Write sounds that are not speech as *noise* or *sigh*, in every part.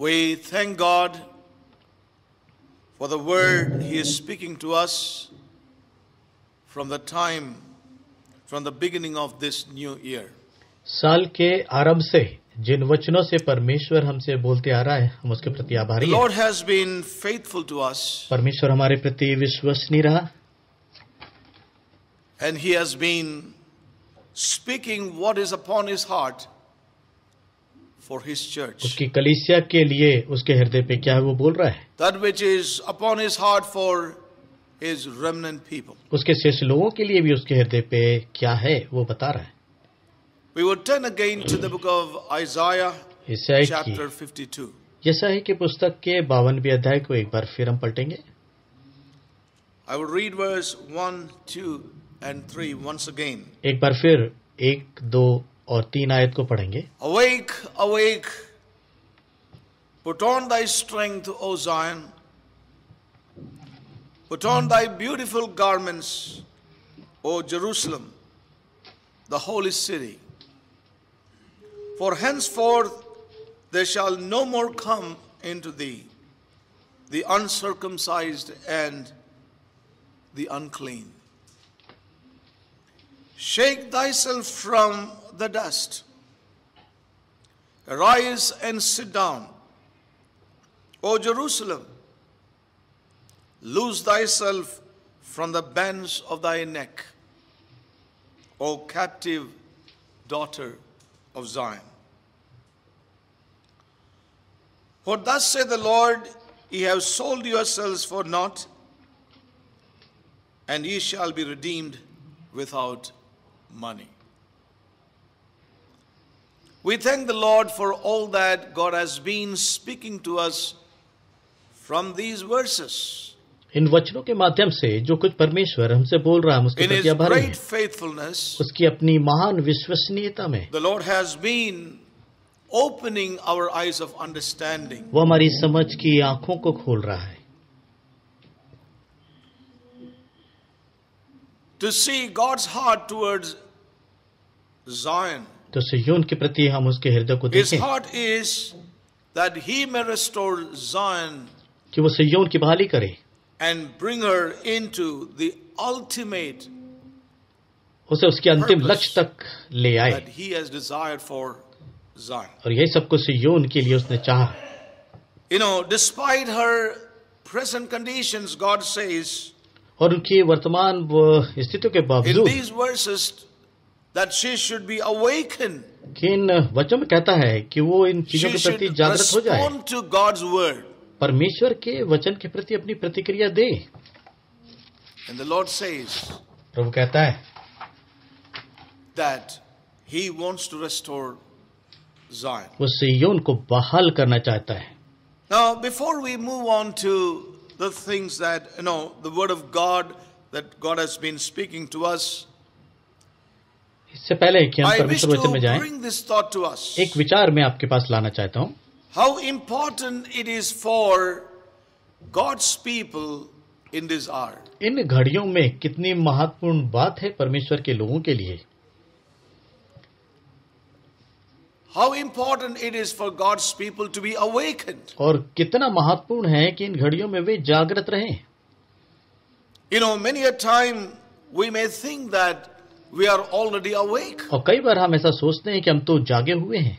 We thank God for the word He is speaking to us from the time, from the beginning of this new year. साल के आरंभ से जिन वचनों से परमेश्वर हमसे बोलते आ रहा है हम उसके प्रति आभारी Lord has been faithful to us परमेश्वर हमारे प्रति विश्वसनीय रहा and He has been speaking what is upon His heart for his church. उसकी कलीसिया के लिए उसके हृदय पे क्या वो बोल रहा है? That which is upon his heart for his remnant people. उसके शेष लोगों के लिए भी उसके हृदय पे क्या है वो बता रहा है. We will turn again to the book of Isaiah chapter 52. यशाई की पुस्तक के बावनवे अध्याय को एक बार फिर हम पलटेंगे. I will read verse 1, 2 and 3 once again. एक बार फिर एक दो Awake, awake! Put on thy strength, O Zion. Put on thy beautiful garments, O Jerusalem, the holy city. For henceforth there shall no more come into thee the uncircumcised and the unclean. Shake thyself from the dust. Rise and sit down. O Jerusalem, loose thyself from the bands of thy neck, O captive daughter of Zion. For thus saith the Lord, ye have sold yourselves for naught, and ye shall be redeemed without money. We thank the Lord for all that God has been speaking to us from these verses. इन वचनों के माध्यम से जो कुछ परमेश्वर हमसे बोल रहा हम उसके प्रति आभारी हैं। उसकी अपनी महान विश्वसनीयता में The Lord has been opening our eyes of understanding. वो हमारी समझ की आंखों को खोल रहा है To see God's heart towards Zion. तो सिजोन के प्रति हम उसके हृदय को देखें कि वो सिजोन की बहाली करे and bring her in to the ultimate उसे उसके अंतिम लक्ष्य तक ले आए और यही सब कुछ सिजोन के लिए उसने चाह you know despite her present conditions God says और उनकी वर्तमान स्थितियों के बावजूद that she should be awakened. कि इन वचनों में कहता है कि वो इन चीजों के प्रति जागृत हो जाए to God's word. परमेश्वर के वचन के प्रति अपनी प्रतिक्रिया दे And the Lord says, प्रभु कहता है that he wants to restore Zion. वो सियोन को बहाल करना चाहता है Now, before we move on to the things that, you know, the word of God that God has been speaking to us, इससे पहले कि हम परमेश्वर वचन में जाएं, एक विचार मैं आपके पास लाना चाहता हूं how important it is for God's people in this hour इन घड़ियों में कितनी महत्वपूर्ण बात है परमेश्वर के लोगों के लिए how important it is for God's people to be awake और कितना महत्वपूर्ण है कि इन घड़ियों में वे जागृत रहे you know many a time we may think that we are already awake और कई बार हम ऐसा सोचते हैं कि हम तो जागे हुए हैं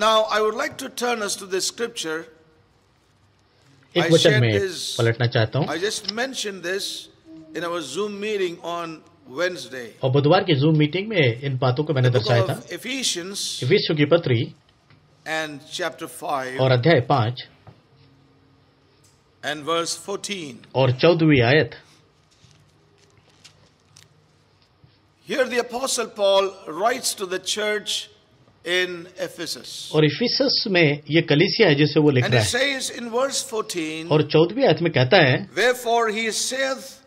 now I would like to turn us to the scripture एक वचन में पलटना चाहता हूं I just mention this in our Zoom meeting on Wednesday और बुधवार की जूम मीटिंग में इन बातों को मैंने दर्शाया था एफिशियंस विश्व की पत्री एंड चैप्टर फाइव और अध्याय पांच एंड वर्स 14 और 14वीं आयत Here the apostle Paul writes to the church in Ephesus. और इफिसस में ये कलिसिया है जिसे वो लिख रहा है. And he says in verse 14, और 14वीं आयत में कहता है Wherefore he saith,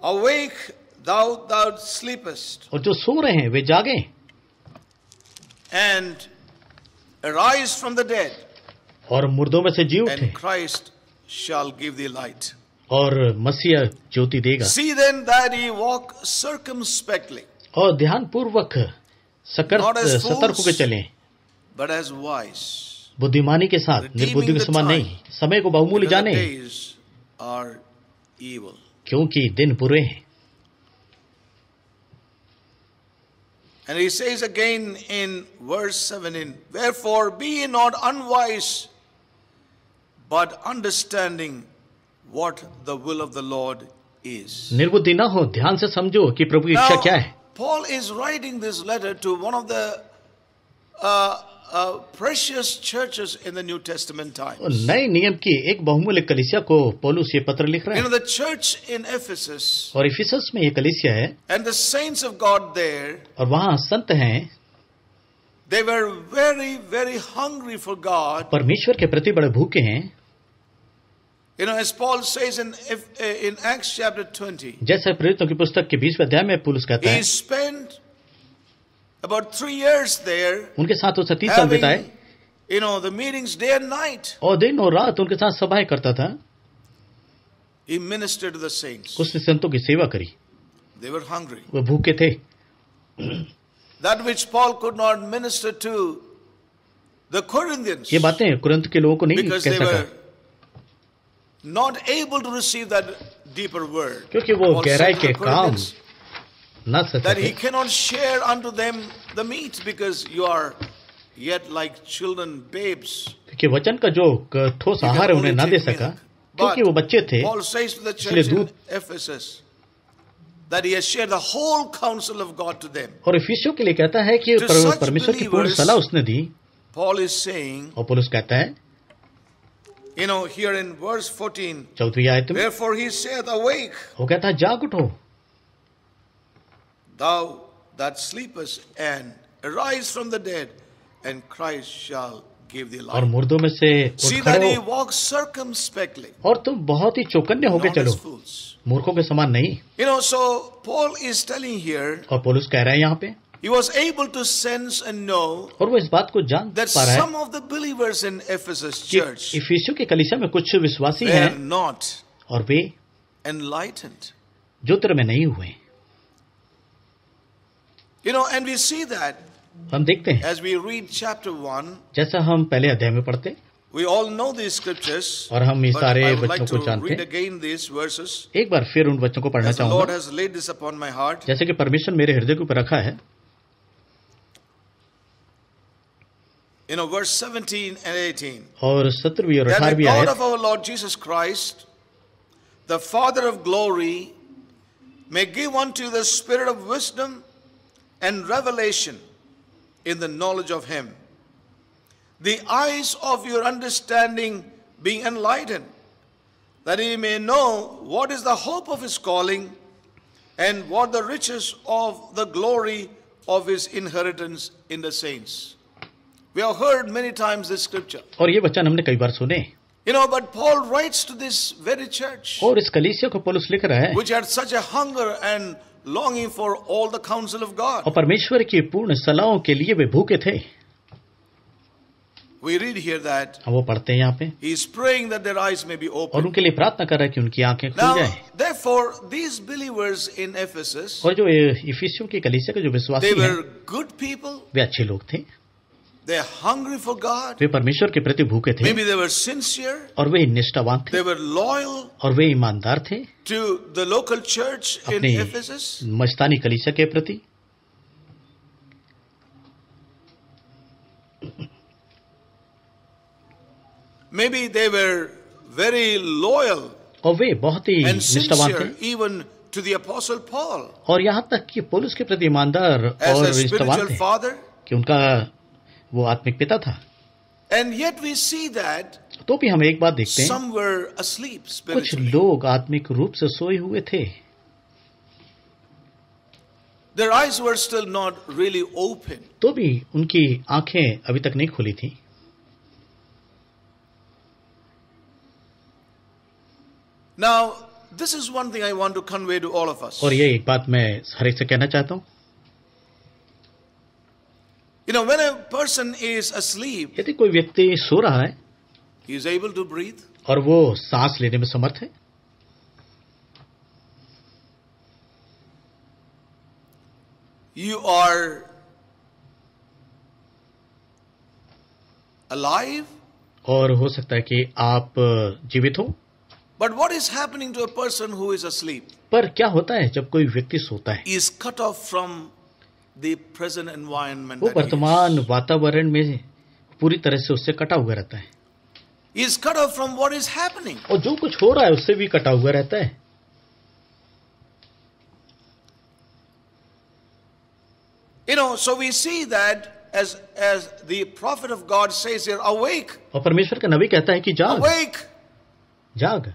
Awake, thou that sleepest, और जो सो रहे हैं वे जागे and arise from the dead, और मुर्दों में से जी उठे and Christ shall give thee light. और मसीह ज्योति देगा see then that he walk circumspectly और ध्यान पूर्वक सकर सतर्क होकर चलें बट एज वाइज बुद्धिमानी के साथ निर्बुद्धि के समान नहीं समय को बहुमूल्य जाने क्योंकि दिन बुरे हैं And he says again in verse 17, Wherefore be not unwise, but understanding what the will of the Lord is. निर्बुद्धि ना हो ध्यान से समझो कि प्रभु की इच्छा क्या है Paul is writing this letter to one of the uh, uh, precious churches in the New Testament times. नए नियम की एक बहुमूल्य कलिसिया को पौलुस ये पत्र लिख रहे हैं. You know the church in Ephesus. और इफिसस में ये कलिसिया है. And the saints of God there. और वहाँ संत हैं. They were very very hungry for God. परमेश्वर के प्रति बड़े भूखे हैं. You know, as Paul says in in if, Acts chapter जैसे प्रेरितों की पुस्तक के बीच अध्याय में पौलुस कहता है He spent about three years there उनके साथ उसने तीन साल बिताए you know the meetings day and night और दिन और रात उनके साथ सभाएं करता था he ministered to the saints उसने संतों की सेवा करी they were hungry वे भूखे थे that which paul could not minister to the corinthians ये बातें कुरिन्थ के लोगों को नहीं कह सका not able to receive that deeper word. That he cannot share unto them the meat because you are yet like children babes. क्योंकि वचन का जो ठोस आहार उन्हें ना दे सका क्योंकि वो बच्चे थे इसलिए दूध that he has shared the whole counsel of God to them. और इफिसियों के लिए कहता है कि परमेश्वर की पूर्ण सलाह उसने दी Paul is saying, और पौलुस कहता है You know, here in verse 14. चौथी आयत में. Therefore he said, awake. वो कहता है जाग उठो. Thou that sleepest and arise from the dead, and Christ shall give thee life. और मुर्दों में से See that he walks circumspectly. और तुम बहुत ही चौकन्ने होके चलो. मूर्खों के समान नहीं. You know, so Paul is telling here. और पोलुस कह रहा है यहाँ पे. He was able to sense and know और वो इस बात को जान that पा रहा है some of the believers in Ephesus church इफिसियों के कलीसिया में कुछ विश्वासी हैं not और वे enlightened ज्योतिर में नहीं हुए you know and we see that हम देखते हैं as we read chapter 1 जैसा हम पहले अध्याय में पढ़ते हैं We all know these scriptures, और हम ये सारे वचनों को जानते हैं एक बार फिर उन वचनों को पढ़ना चाहूंगा जैसे कि परमेश्वर मेरे हृदय के ऊपर रखा है You know, verse 17 and 18. that the God of our Lord Jesus Christ, the Father of glory, may give unto you the spirit of wisdom and revelation in the knowledge of Him, the eyes of your understanding being enlightened, that ye may know what is the hope of His calling and what the riches of the glory of His inheritance in the saints. We have heard many times this scripture. और ये वचन हमने कई बार सुने You know, but Paul writes to this very church, और इस कलीसिया को पौलुस लिख रहा है which had such a hunger and longing for all the counsel of God. और परमेश्वर की पूर्ण सलाहों के लिए वे भूखे थे We read here that वो पढ़ते हैं यहाँ पे he is praying that their eyes may be opened. और उनके लिए प्रार्थना कर रहा है कि उनकी आंखें खुल जाएं। Therefore, these believers in Ephesus, और जो इफिसियों की कलीसिया के जो विश्वासी हैं, they were good people. वे अच्छे लोग थे वे परमेश्वर के प्रति भूखे थे और वे निष्ठावान थे और वे ईमानदार थे लोकल चर्च अपने मस्तानी कलीसा के प्रति may be they were very loyal और वे बहुत ही निष्ठावान थे even to the apostle Paul और यहाँ तक कि पौलुस के प्रति ईमानदार और निष्ठावान थे कि उनका वो आत्मिक पिता था एंड ये सी दैट तो भी हम एक बात देखते हैं कुछ लोग आत्मिक रूप से सोए हुए थे Their eyes were still not really open. तो भी उनकी आंखें अभी तक नहीं खुली थी Now, this is one thing I want to convey to all of us. और ये एक बात मैं हर एक से कहना चाहता हूं You know, when a person is asleep, यदि कोई व्यक्ति सो रहा है he is able to breathe. और वो सांस लेने में समर्थ है You are alive. और हो सकता है कि आप जीवित हो But what is happening to a person who is asleep? पर क्या होता है जब कोई व्यक्ति सोता है He is cut off from वो वर्तमान वातावरण में पूरी तरह से उससे कटा हुआ रहता है is cut off from what is happening. और जो कुछ हो रहा है उससे भी कटा हुआ रहता है You know, so we see that as as the prophet of God says here, awake. और परमेश्वर का नबी कहता है कि जाग. Awake. जाग.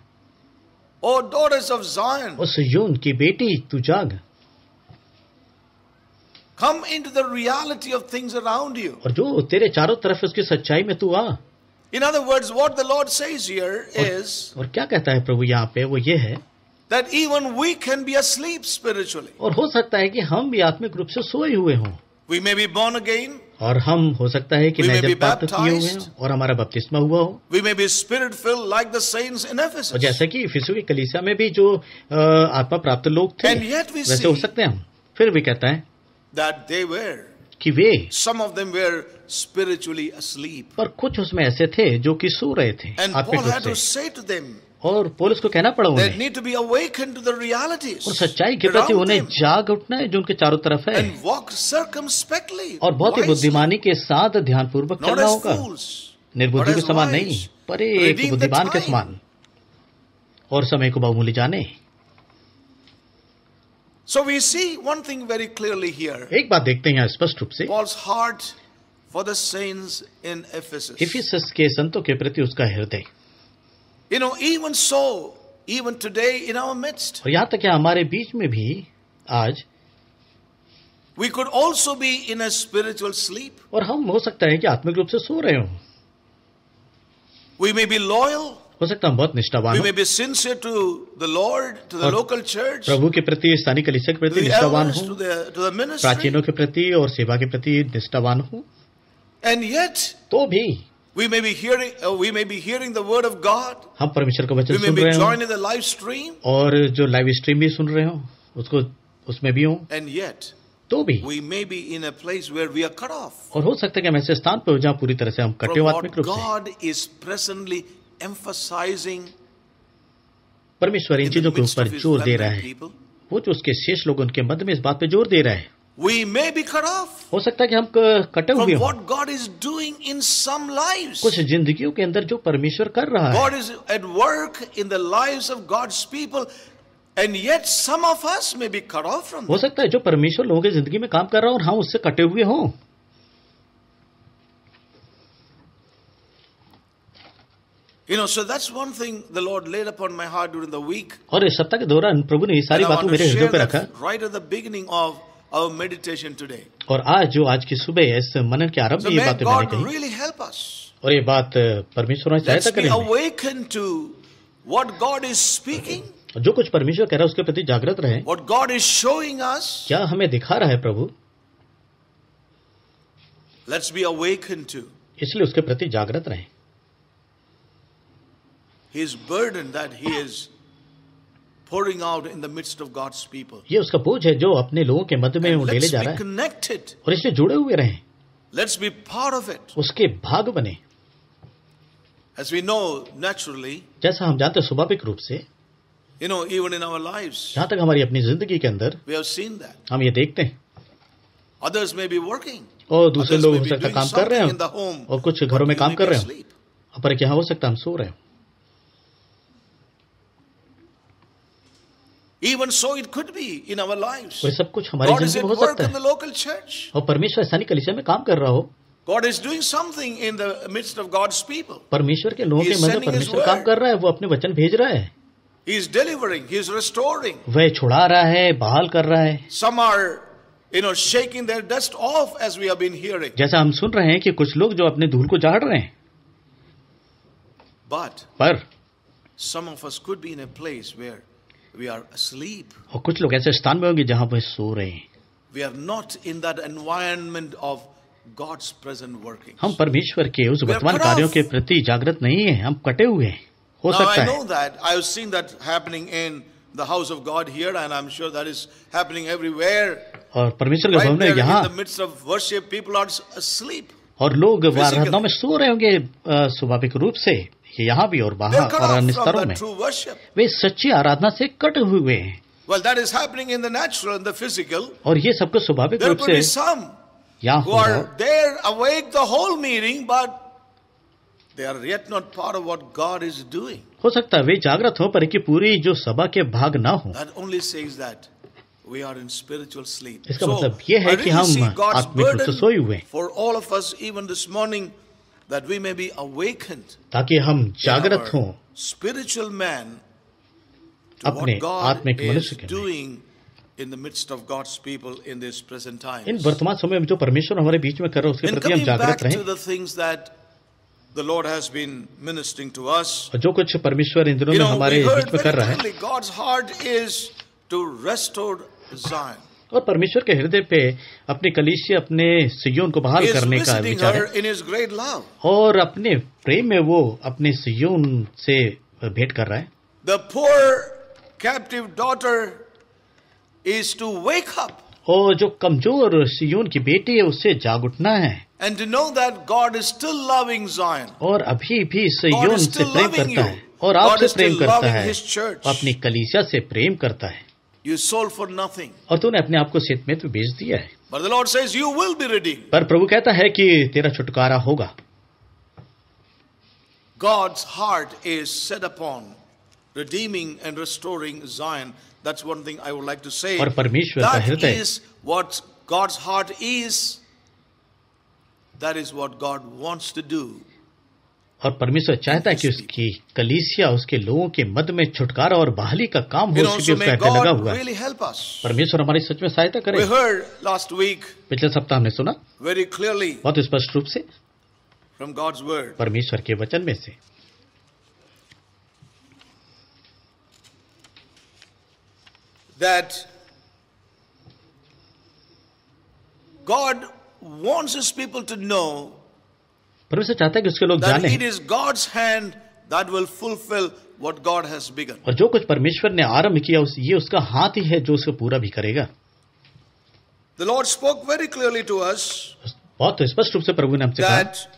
O daughters of Zion. ओ सियोन की बेटी तू जाग. Come into the reality of things around you. In other words, what the Lord says here is that even we can be asleep spiritually. और हो सकता है We may be born again. और हम हो सकता है कि नए प्राप्त किए हुए और हमारा बपतिस्मा हुआ हो We may be spirit filled like the saints in Ephesus. और जैसा कि इफिसु की कलीसिया में भी जो आत्मा प्राप्त लोग थे वैसे हो सकते हैं हम फिर भी कहता है that they were कि वे some of them were spiritually asleep पर कुछ उसमें ऐसे थे जो कि सो रहे थे and Paul had to say to them और पुलिस को कहना पड़ा उन्हें need to be awakened to the realities और सच्चाई के प्रति उन्हें जाग उठना है जो उनके चारों तरफ है and walk circumspectly और बहुत ही बुद्धिमानी के साथ ध्यानपूर्वक चलना होगा निर्बुद्धि के समान नहीं पर एक बुद्धिमान के समान और समय को बहुमूल्य जाने So we see one thing very clearly here. एक बात देखते हैं से Paul's heart for the saints in Ephesus. इफिसस के संतों के प्रति उसका हृदय You know, even so, even today in our midst. और यहाँ तक कि हमारे बीच में भी आज We could also be in a spiritual sleep. और हम हो है कि आत्मिक रूप से सो रहे हों. We may be loyal. हो सकता हम बहुत निष्ठावान हूँ प्रभु के प्रति स्थानीय कलिशक प्रति निष्ठावान हूँ प्राचीनों के प्रति और सेवा के प्रति निष्ठावान हूँ एंड येट तो भी We may be hearing, uh, we may be hearing the word of God. हम परमेश्वर का वचन सुन रहे हैं। We may be joining the live stream. और जो लाइव स्ट्रीम भी सुन रहे हो, उसको उसमें भी हो। And yet, तो भी। We may be in a place where we are cut off. और हो सकता है कि हम ऐसे स्थान पर हो जहाँ पूरी तरह से हम कटे हुए आत्मिक रूप से। God is presently परमेश्वर इन चीजों के ऊपर जोर दे रहा है वो जो उसके शेष लोग उनके मध्य में इस बात पे जोर दे रहा है we may be cut off हो सकता है कि हम कटे हुए what God is doing in some lives. कुछ जिंदगियों के अंदर जो परमेश्वर कर रहा है God is at work in the live of God's people and yet some of us may be cut off हो सकता है जो परमेश्वर लोगों की जिंदगी में काम कर रहा हूँ और हम उससे कटे हुए हों You know, so that's one thing the Lord laid upon my heart during the week. और इस सप्ताह के दौरान प्रभु ने ये सारी बातों मेरे हृदय रखा. Right at the beginning of our meditation today. और आज जो आज की सुबह इस मनन के आरंभ में ये बातें मैंने कही. really help us. और ये बात परमेश्वर हमारी सहायता करें. Let's be awakened to what God is speaking. जो कुछ परमेश्वर कह रहा है उसके प्रति जागृत रहे What God is showing us. क्या हमें दिखा रहा है प्रभु? Let's be awakened to. इसलिए उसके प्रति जागृत रहें. his burden that he is pouring out in the midst of God's people. ये उसका बोझ है जो अपने लोगों के मध्य में उंडेले जा रहा है. और इससे जुड़े हुए रहें. Let's be part of it. उसके भाग बने. As we know naturally. जैसा हम जानते हैं स्वाभाविक रूप से. You know even in our lives. जहाँ तक हमारी अपनी जिंदगी के अंदर. We have seen that. हम ये देखते हैं. Others may be working. और दूसरे लोग हो सकता काम कर रहे हैं और कुछ घरों में काम कर रहे हैं पर क्या हो सकता हम सो रहे हैं Even so, it could be in our lives. और सब कुछ हमारे जीवन में हो सकता है. local church. और परमेश्वर स्थानीय कलीसिया में काम कर रहा हो. God is doing something in the midst of God's people. परमेश्वर के लोगों के मध्य परमेश्वर काम कर रहा है वो अपने वचन भेज रहा है. He is delivering, he is restoring. वे छुड़ा रहा है, बहाल कर रहा है. Some are you know shaking their dust off as we have been hearing. जैसा हम सुन रहे हैं कि कुछ लोग जो अपने धूल को झाड़ रहे हैं. But पर some of us could be in a place where we are asleep. और कुछ लोग ऐसे स्थान में होंगे जहां पर सो रहे हैं We are not in that environment of God's present working. हम परमेश्वर के उस वर्तमान कार्यों के प्रति जागृत नहीं हैं हम कटे हुए हैं हो Now, सकता I know है that. I have seen that happening in the house of God here and I'm sure that is happening everywhere. और परमेश्वर के भवन में यहाँ in the midst of worship people are asleep. और लोग आराधना में सो रहे होंगे स्वाभाविक रूप से ये यहाँ भी और बाहर और अन्य स्तरों में वे सच्ची आराधना से कट हुए हैं Well, that is happening in the natural and the physical. और ये सबको स्वाभाविक रूप से यहाँ हो रहा है। They are awake the whole meeting, but they are yet not part of what God is doing. हो सकता है वे जागृत हो पर कि पूरी जो सभा के भाग ना हो That only says that we are in spiritual sleep. इसका so, मतलब ये है कि हम आत्मिक रूप से सोए हुए हैं. For all of us, even this morning. that we may be awakened ताकि हम जागृत हों spiritual man to अपने what God आत्मिक मनुष्य के is doing in the midst of God's people in this present time. इन वर्तमान समय में जो परमेश्वर हमारे बीच में कर हैं उसके प्रति हम जागृत रहें the things that the Lord has been ministering to us, और जो कुछ परमेश्वर इन दिनों you में know, हमारे we heard बीच में कर रहा है God's heart is to restore Zion. और परमेश्वर के हृदय पे अपने कलिश अपने सियोन को बहाल करने का विचार है और अपने प्रेम में वो अपने सियोन से भेंट कर रहा है the captive daughter is to wake up और जो कमजोर सियोन की बेटी है उससे जाग उठना है and know that God is still loving John और अभी भी सियोन से प्रेम करता है और आपसे प्रेम करता है अपनी कलीसिया से प्रेम करता है You sold for nothing. और तूने अपने आप को में तो बेच दिया है But the Lord says you will be redeemed. पर प्रभु कहता है कि तेरा छुटकारा होगा God's heart is set upon redeeming and restoring Zion. That's one thing I would like to say. और परमेश्वर का हृदय is what God's heart is. That is what God wants to do. और परमेश्वर चाहता है कि उसकी कलीसिया उसके लोगों के मद में छुटकारा और बहाली का काम हो उसके लगा हुआ really परमेश्वर हमारी सच में सहायता करे पिछले सप्ताह हमने सुना वेरी क्लियरली बहुत स्पष्ट रूप से फ्रॉम गॉड्स वर्ड परमेश्वर के वचन में से that God wants people to know परमेश्वर चाहता है कि उसके लोग जाने it is God's hand that will fulfil what God has begun और जो कुछ परमेश्वर ने आरंभ किया उस ये उसका हाथ ही है जो उसको पूरा भी करेगा the Lord spoke very clearly to us बहुत तो स्पष्ट रूप से प्रभु ने हमसे कहा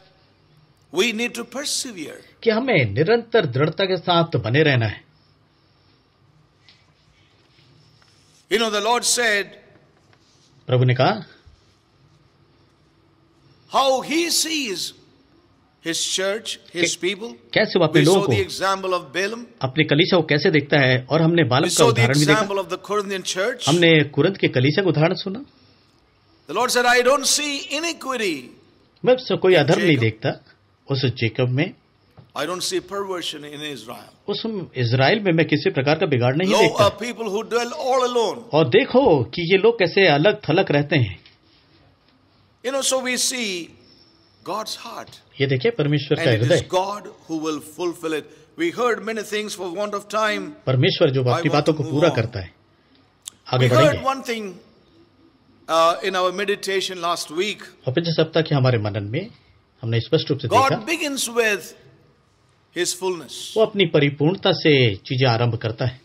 वी नीड टू परसिवियर कि हमें निरंतर दृढ़ता के साथ तो बने रहना है you know the Lord said प्रभु ने कहा how he sees his church, his people. कैसे वो अपने लोगों को अपने कलीसिया को कैसे देखता है और हमने बालक का उदाहरण भी देखा हमने कुरंद के कलीसिया का उदाहरण सुना The Lord said, I don't see iniquity. मैं कोई अधर्म नहीं देखता उस जेकब में I don't see perversion in Israel. उस इज़राइल में मैं किसी प्रकार का बिगाड़ नहीं देखता people who dwell all alone. और देखो कि ये लोग कैसे अलग थलग रहते हैं you know, so we see God's heart. ये देखिए परमेश्वर का हृदय. God who will fulfill it. We heard many things for want of time. परमेश्वर जो आपकी बातों को पूरा करता है. आगे बढ़ेंगे. We heard one thing in our meditation last week. और पिछले सप्ताह के हमारे मनन में हमने स्पष्ट रूप से देखा. God begins with His fullness. वो अपनी परिपूर्णता से चीजें आरंभ करता है.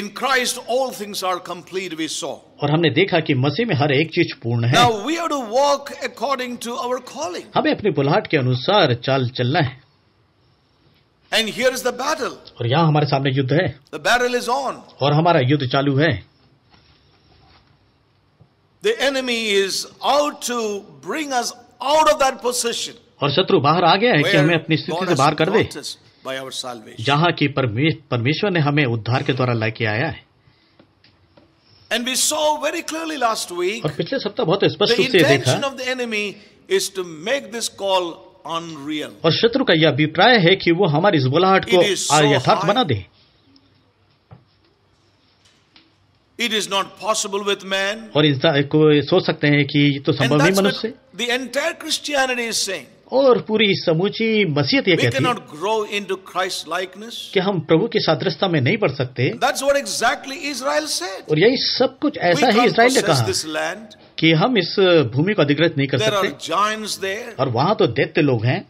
In Christ all things are complete we saw. और हमने देखा कि मसीह में हर एक चीज पूर्ण है Now we have to walk according to our calling. हमें अपनी बुलाहट के अनुसार चाल चलना है And here is the battle. और यहाँ हमारे सामने युद्ध है The battle is on. और हमारा युद्ध चालू है The enemy is out to bring us out of that position. और शत्रु बाहर आ गया है कि हमें अपनी स्थिति से बाहर कर दे जहां की परमेश्वर ने हमें उद्धार के द्वारा लाके आया है and we saw very clearly last week और पिछले सप्ताह बहुत स्पष्ट रूप से देखा of the enemy is to make this call unreal और शत्रु का यह अभिप्राय है कि वो हमारी इस बुलाहट को यथार्थ बना दे it is not possible with man और इस को सोच सकते हैं कि ये तो संभव नहीं मनुष्य the entire Christianity is saying और पूरी समूची मसीहत ये कहती है grow into Christ likeness. कि हम प्रभु की सादृशता में नहीं बढ़ सकते That's what exactly Israel said. और यही सब कुछ ऐसा ही इसराइल ने कहा कि हम इस भूमि को अधिग्रहित नहीं कर there सकते are there. और वहां तो दैत्य लोग हैं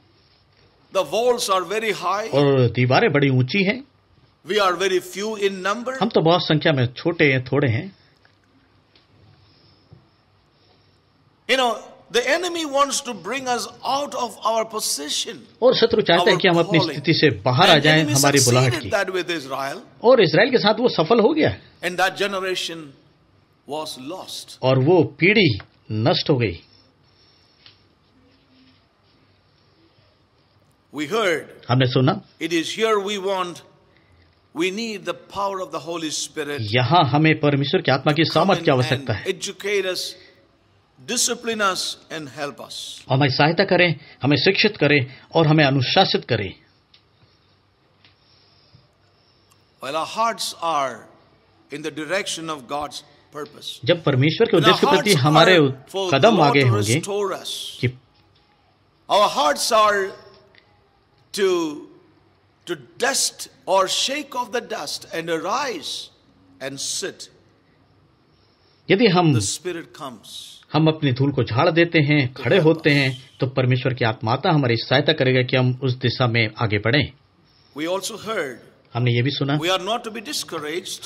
The walls are very high. और दीवारें बड़ी ऊंची हैं we are very few in number हम तो बहुत संख्या में छोटे हैं थोड़े हैं You know, The enemy wants to bring us out of our position. और शत्रु चाहता है कि हम अपनी स्थिति से बाहर आ जाएं हमारी बुलाहट की और इसराइल के साथ वो सफल हो गया And that generation was lost. और वो पीढ़ी नष्ट हो गई We heard. हमने सुना It is here we want We need the power of the Holy Spirit. यहाँ हमें परमेश्वर की आत्मा की सामर्थ आवश्यकता है डिसिप्लिन एंड हेल्प अस हमें सहायता करें हमें शिक्षित करें और हमें अनुशासित करें well our hearts are in the direction of God's purpose जब परमेश्वर के उद्देश्य प्रति हमारे कदम आगे होंगे कि our hearts are to to dust और shake off the dust and rise and sit यदि हम द स्पिरिट कम्स हम अपनी धूल को झाड़ देते हैं खड़े होते हैं तो परमेश्वर की आत्माता हमारी सहायता करेगा कि हम उस दिशा में आगे बढ़े हमने ये भी सुना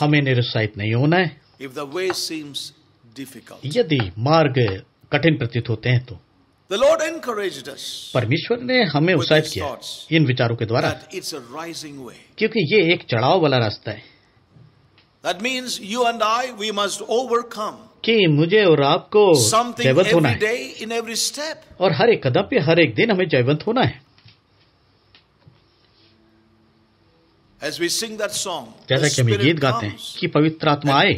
हमें निरुत्साहित नहीं होना है यदि मार्ग कठिन प्रतीत होते हैं तो The Lord encouraged us परमेश्वर ने हमें उत्साहित किया इन विचारों के द्वारा इट्स राइजिंग वे क्योंकि ये एक चढ़ाव वाला रास्ता है that means you and I we must overcome कि मुझे और आपको जयवंत होना है step. और हर एक कदम पे हर एक दिन हमें जयवंत होना है As we sing that song, जैसा कि हम गीत गाते हैं कि पवित्र आत्मा आए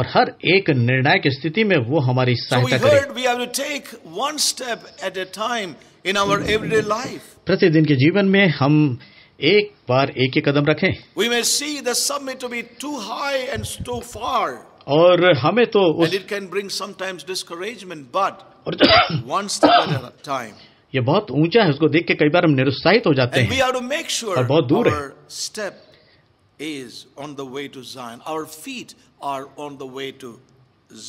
और हर एक निर्णायक स्थिति में वो हमारी सहायता so करे प्रतिदिन के जीवन में हम एक बार एक ही कदम रखें we may see the summit to be too high and too far और हमें तो it can bring sometimes discouragement but और टाइम *coughs* ये बहुत ऊंचा है उसको देख के कई बार हम निरुत्साहित हो जाते हैं sure और बहुत दूर है step is on the way to Zion our feet are on the way to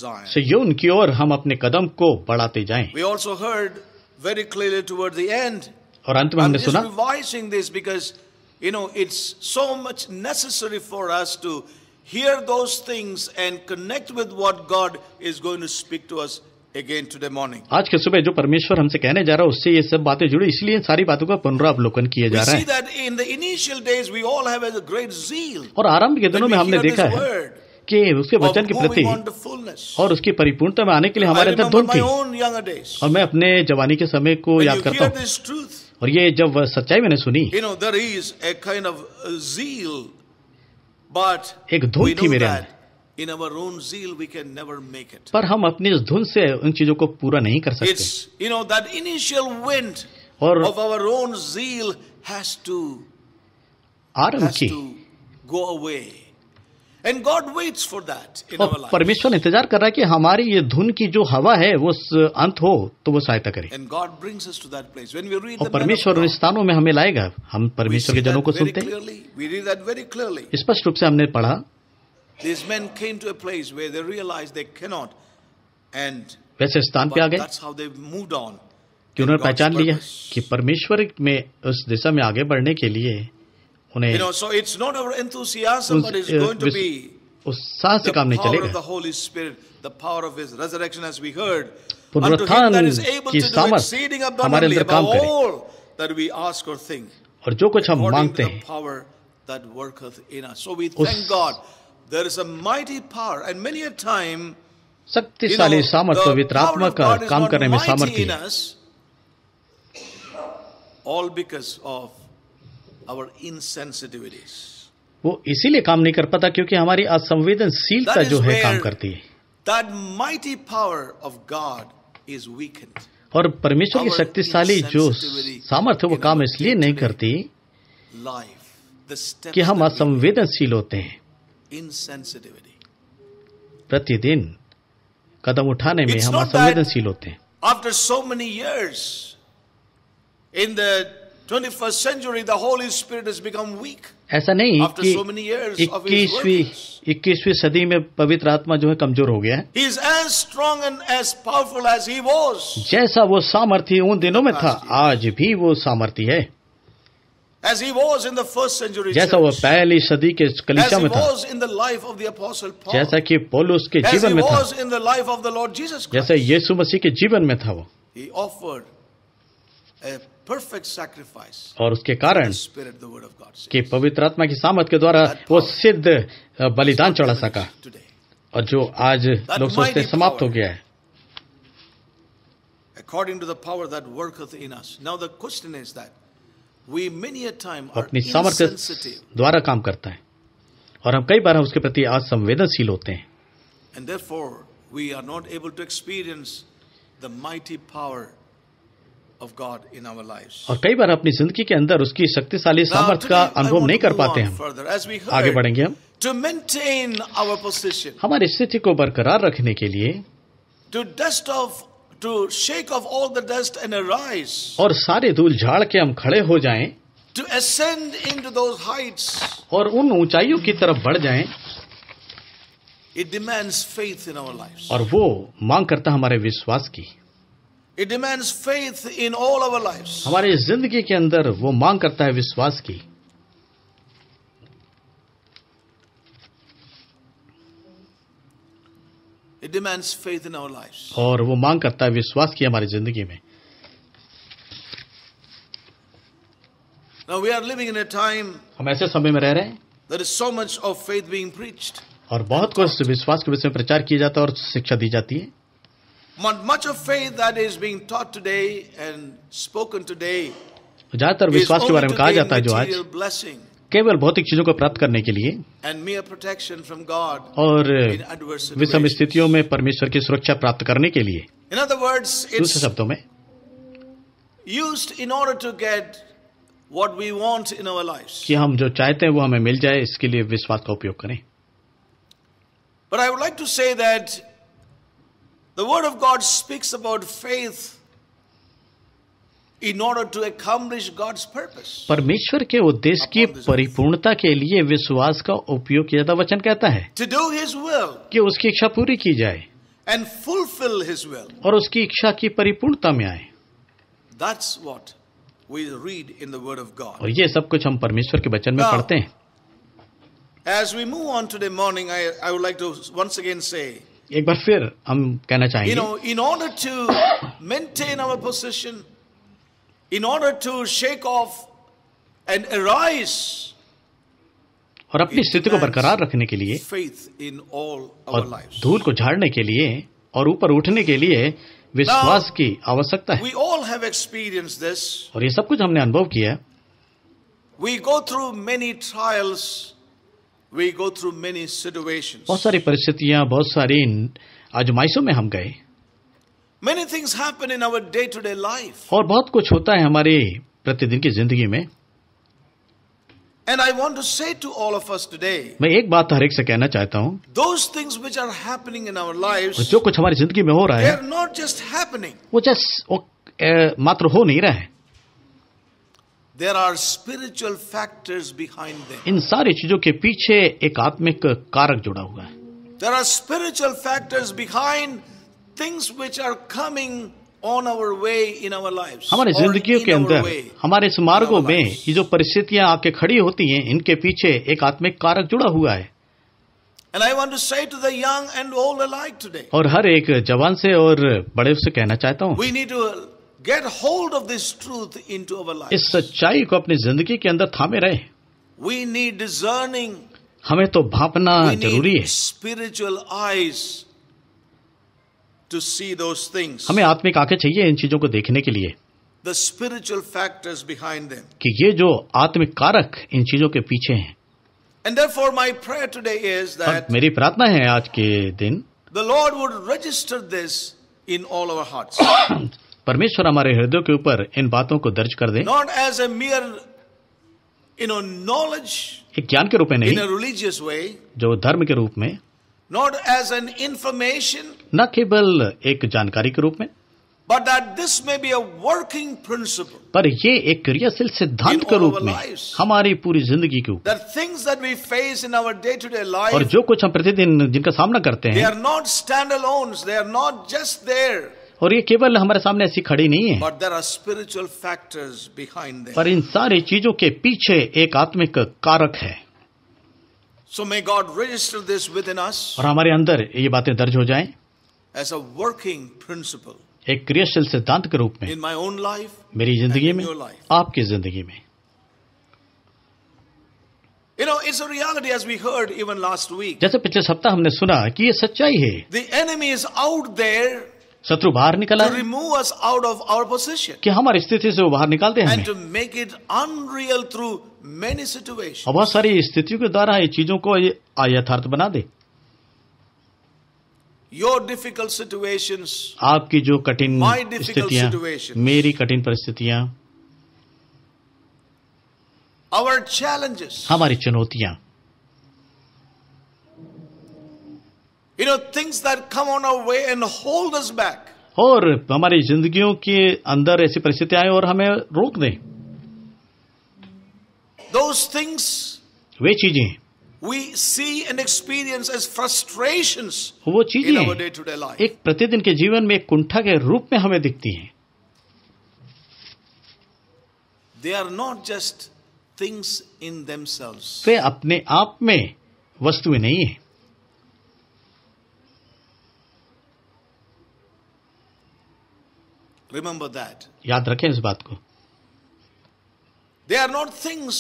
Zion सियोन उनकी ओर हम अपने कदम को बढ़ाते जाएं we also heard very clearly toward the end और अंत में हमने सुना revising this because you know it's so much necessary for us to hear those things and connect with what God is going to speak to us again today morning आज के सुबह जो परमेश्वर हमसे कहने जा रहा है उससे ये सब बातें जुड़ी इसलिए सारी बातों का पुनरावलोकन किया जा रहा है इन और आरंभ के दिनों में हमने देखा है कि उसके वचन के प्रति और उसकी परिपूर्णता में आने के लिए हमारे अंदर धुन और मैं अपने जवानी के समय को याद करता हूँ और ये जब सच्चाई मैंने सुनी you know, there is a kind of zeal, but एक धुन थी मेरे in our own zeal we can never make it पर हम अपनी इस धुन से उन चीजों को पूरा नहीं कर सकते you know that initial wind और of our own zeal has to आरंभ की go away and God waits for that और परमेश्वर इंतजार कर रहा है कि हमारी ये धुन की जो हवा है वो अंत हो तो वो सहायता करे and God brings to that place we read और परमेश्वर उन स्थानों में हमें लाएगा हम परमेश्वर के जनों को सुनते हैं स्पष्ट रूप से हमने पढ़ा वैसे स्थान पे आ गए कि उन्होंने पहचान लिया कि परमेश्वर में उस दिशा में आगे बढ़ने के लिए उन्हें उत्साह से काम नहीं चलेगा पुनरुत्थान की सामर्थ हमारे अंदर काम करे और जो कुछ हम मांगते हैं that worketh in us. So we thank God. There is a mighty power and many a time शक्तिशाली सामर्थ्य पवित्र आत्मा का काम करने में सामर्थ्य all because of our insensitivities. वो इसीलिए काम नहीं कर पाता क्योंकि हमारी असंवेदनशीलता जो है काम करती है that mighty power of God is weakened. और परमेश्वर की शक्तिशाली जो सामर्थ्य वो काम इसलिए नहीं करती कि हम असंवेदनशील होते हैं प्रतिदिन कदम उठाने में हम असंवेदनशील होते हैं after so many years in the 21st century, the Holy Spirit has become weak. ऐसा नहीं कि इक्कीसवीं इक्कीसवीं सदी में पवित्र आत्मा जो है कमजोर हो गया है as strong as as he was. जैसा वो सामर्थ्य उन दिनों में था आज भी वो सामर्थ्य है As he was in the first century जैसा वो पहली सदी के कलिशा में था जैसा कि पौलुस के जीवन में था जैसा यीशु मसीह के जीवन में था वो और उसके कारण के पवित्र आत्मा की सामर्थ के द्वारा वो सिद्ध बलिदान चढ़ा सका और जो आज लोग सोचते समाप्त हो गया है according to the word that work in now the question is that we many a time अपनी सामर्थ्य द्वारा काम करता है और हम कई बार हम उसके प्रति आज संवेदनशील होते हैं and therefore we are not able to experience the mighty power और कई बार अपनी जिंदगी के अंदर उसकी शक्तिशाली सामर्थ्य का अनुभव नहीं कर पाते हम आगे बढ़ेंगे हम टू मेंटेन our पोजिशन हमारी स्थिति को बरकरार रखने के लिए to dust off to shake off all the dust and arise. और सारे धूल झाड़ के हम खड़े हो जाएं to ascend into those heights. और उन ऊंचाइयों की तरफ बढ़ जाएं It demands faith in our lives. और वो मांग करता हमारे विश्वास की It demands faith in all our lives. हमारे जिंदगी के अंदर वो मांग करता है विश्वास की It demands faith in our lives. और वो मांग करता है विश्वास की हमारी जिंदगी में Now we are living in a time हम ऐसे समय में रह रहे हैं There is so much of faith being preached. और बहुत कुछ विश्वास के विषय में प्रचार किया जाता है और शिक्षा दी जाती है Much of faith that is being taught today and spoken today ज्यादातर विश्वास के बारे में कहा जाता है जो आज केवल भौतिक चीजों को प्राप्त करने के लिए और विषम स्थितियों में परमेश्वर की सुरक्षा प्राप्त करने के लिए दूसरे शब्दों में use in order to get what we want in our life कि हम जो चाहते हैं वो हमें मिल जाए इसके लिए विश्वास का उपयोग करें but I would like to say that The Word of God speaks about faith in order to accomplish God's purpose. परमेश्वर के उद्देश्य की परिपूर्णता के लिए विश्वास का उपयोग किया जाता वचन कहता है to do his will, कि उसकी इच्छा पूरी की जाए and fulfill his will. और उसकी इच्छा की परिपूर्णता में आए That's what we read in the word of God. और ये सब कुछ हम परमेश्वर के वचन में Now, पढ़ते हैं As we move on today morning, I, I would like to once again say एक बार फिर हम कहना चाहेंगे you know in order to maintain our position in order to shake off and arise और अपनी स्थिति को बरकरार रखने के लिए फेथ इन ऑल और धूल को झाड़ने के लिए और ऊपर उठने के लिए विश्वास की आवश्यकता है और ये सब कुछ हमने अनुभव किया we go through many trials We go through many situations. बहुत सारी परिस्थितियां बहुत सारी आजमाइशों में हम गए Many things happen in our day-to-day life. और बहुत कुछ होता है हमारे प्रतिदिन की जिंदगी में And I want to say to all of us today, मैं एक बात हर एक से कहना चाहता हूँ those things which are happening in our lives, जो कुछ हमारी जिंदगी में हो रहा है not just happening. वो जस्ट मात्र हो नहीं रहा है There are spiritual factors behind them. इन सारी चीजों के पीछे एक आत्मिक कारक जुड़ा हुआ है There are spiritual factors behind things which are coming on our way in our lives. हमारे जिंदगियों के अंदर हमारे इस मार्गों में ये जो परिस्थितियां आके खड़ी होती हैं इनके पीछे एक आत्मिक कारक जुड़ा हुआ है And I want to say to the young and old alike today. और हर एक जवान से और बड़े से कहना चाहता हूँ We need to get hold of this truth into our life is sachai ko apni zindagi ke andar thame rahe we need discerning hame to bhapna zaruri hai spiritual eyes to see those things hame aatmik aankhe chahiye in cheezon ko dekhne ke liye the spiritual factors behind them ki ye jo aatmik karak in cheezon ke piche hain and therefore my prayer today is that the lord would register this in all our hearts *coughs* परमेश्वर हमारे हृदय के ऊपर इन बातों को दर्ज कर दे not as a mere in knowledge एक ज्ञान के रूप में नहीं रिलीजियस वे जो धर्म के रूप में नॉट एज एन इन्फॉर्मेशन न केवल एक जानकारी के रूप में but that this may be a working principle पर ये एक क्रियाशील सिद्धांत के रूप में हमारी पूरी जिंदगी के ऊपर things that we face in our day to day life और जो कुछ हम प्रतिदिन जिनका सामना करते हैं they are not stand alones they are not just there और ये केवल हमारे सामने ऐसी खड़ी नहीं है पर इन सारी चीजों के पीछे एक आत्मिक कारक है so may God register this within us और हमारे अंदर ये बातें दर्ज हो जाएं एज अ वर्किंग प्रिंसिपल एक क्रियाशील सिद्धांत के रूप में इन माई ओन लाइफ मेरी जिंदगी में आपकी जिंदगी में You know, it's a reality as we heard even last week. जैसे पिछले सप्ताह हमने सुना कि ये सच्चाई है The enemy is out there शत्रु बाहर निकला remove us out of our position कि हमारी स्थिति से वो बाहर निकालते हैं to make it unreal through many situation बहुत सारी स्थितियों के द्वारा ये चीजों को यथार्थ बना दे योर डिफिकल्ट सिचुएशन आपकी जो कठिन स्थितियां मेरी कठिन परिस्थितियां अवर चैलेंजेस हमारी चुनौतियां you know things that come on our way and hold us back और हमारी जिंदगियों के अंदर ऐसी परिस्थितियां आए और हमें रोक दें दो थिंग्स वे चीजें we see and experience as frustration वो चीजें एक प्रतिदिन के जीवन में एक कुंठा के रूप में हमें दिखती हैं they are not just things in them वे अपने आप में वस्तुएं नहीं है रिमेंबर दैट याद रखें इस बात को they are not things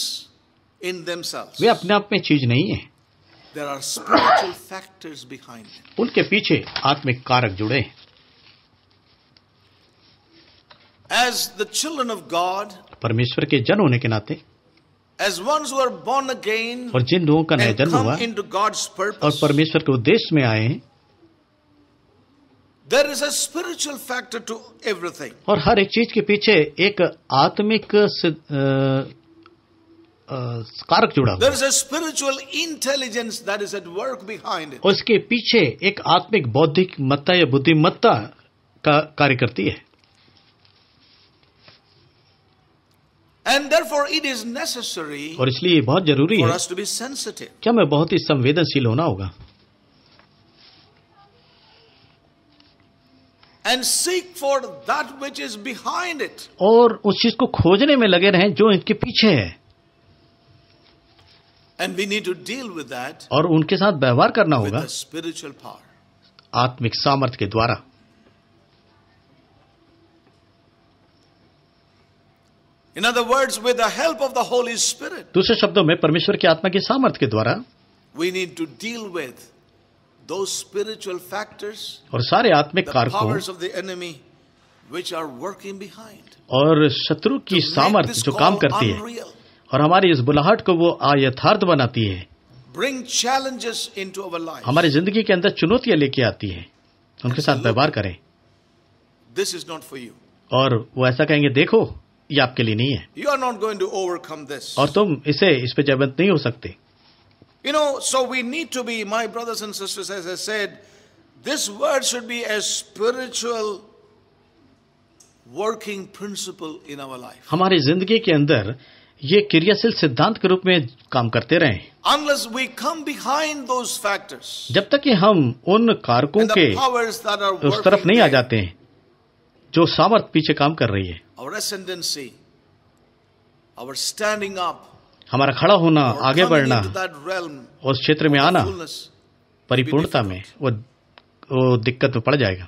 in themselves. वे अपने आप में चीज नहीं है there are spiritual factors behind उनके पीछे आत्मिक कारक जुड़े हैं as the children of God परमेश्वर के जन होने के नाते एज वन बॉर्न अगेन और जिन लोगों का नया जन्म हुआ इन टू गॉड्स और परमेश्वर के उद्देश्य में आए हैं There is a spiritual factor to everything. और हर एक चीज के पीछे एक आत्मिक कारक जुड़ा हुआ There is a spiritual intelligence that is at work behind it. उसके पीछे एक आत्मिक बौद्धिक मत्ता या बुद्धिमत्ता का कार्य करती है And therefore it is necessary और इसलिए बहुत जरूरी है for us to be sensitive. क्या मैं बहुत ही संवेदनशील होना होगा and seek for that which is behind it. और उस चीज को खोजने में लगे रहें जो इनके पीछे है And we need to deal with that और उनके साथ व्यवहार करना होगा spiritual power. आत्मिक सामर्थ्य के द्वारा In other words, with the help of the Holy Spirit. दूसरे शब्दों में परमेश्वर की आत्मा के सामर्थ्य के द्वारा we need to deal with और सारे आत्मिक कारकों और शत्रु की सामर्थ जो काम करती है और हमारी इस बुलाहट को वो अयथार्थ बनाती है bring challenges in to our life हमारे जिंदगी के अंदर चुनौतियां लेके आती है उनके साथ व्यवहार करें this is not for you और वो ऐसा कहेंगे देखो ये आपके लिए नहीं है you are not going to overcome this और तुम इसे इस पे जयवंत नहीं हो सकते You know, so we need to be, my brothers and sisters, as I said, this word should be a spiritual working principle in our life. हमारी जिंदगी के अंदर ये क्रियाशील सिद्धांत के रूप में काम करते रहे Unless we come behind those factors, जब तक कि हम उन कारकों के उस तरफ नहीं आ जाते हैं जो सामर्थ पीछे काम कर रही है our ascendancy, our standing up, हमारा खड़ा होना आगे बढ़ना उस क्षेत्र में आना परिपूर्णता में वो वो दिक्कत में पड़ जाएगा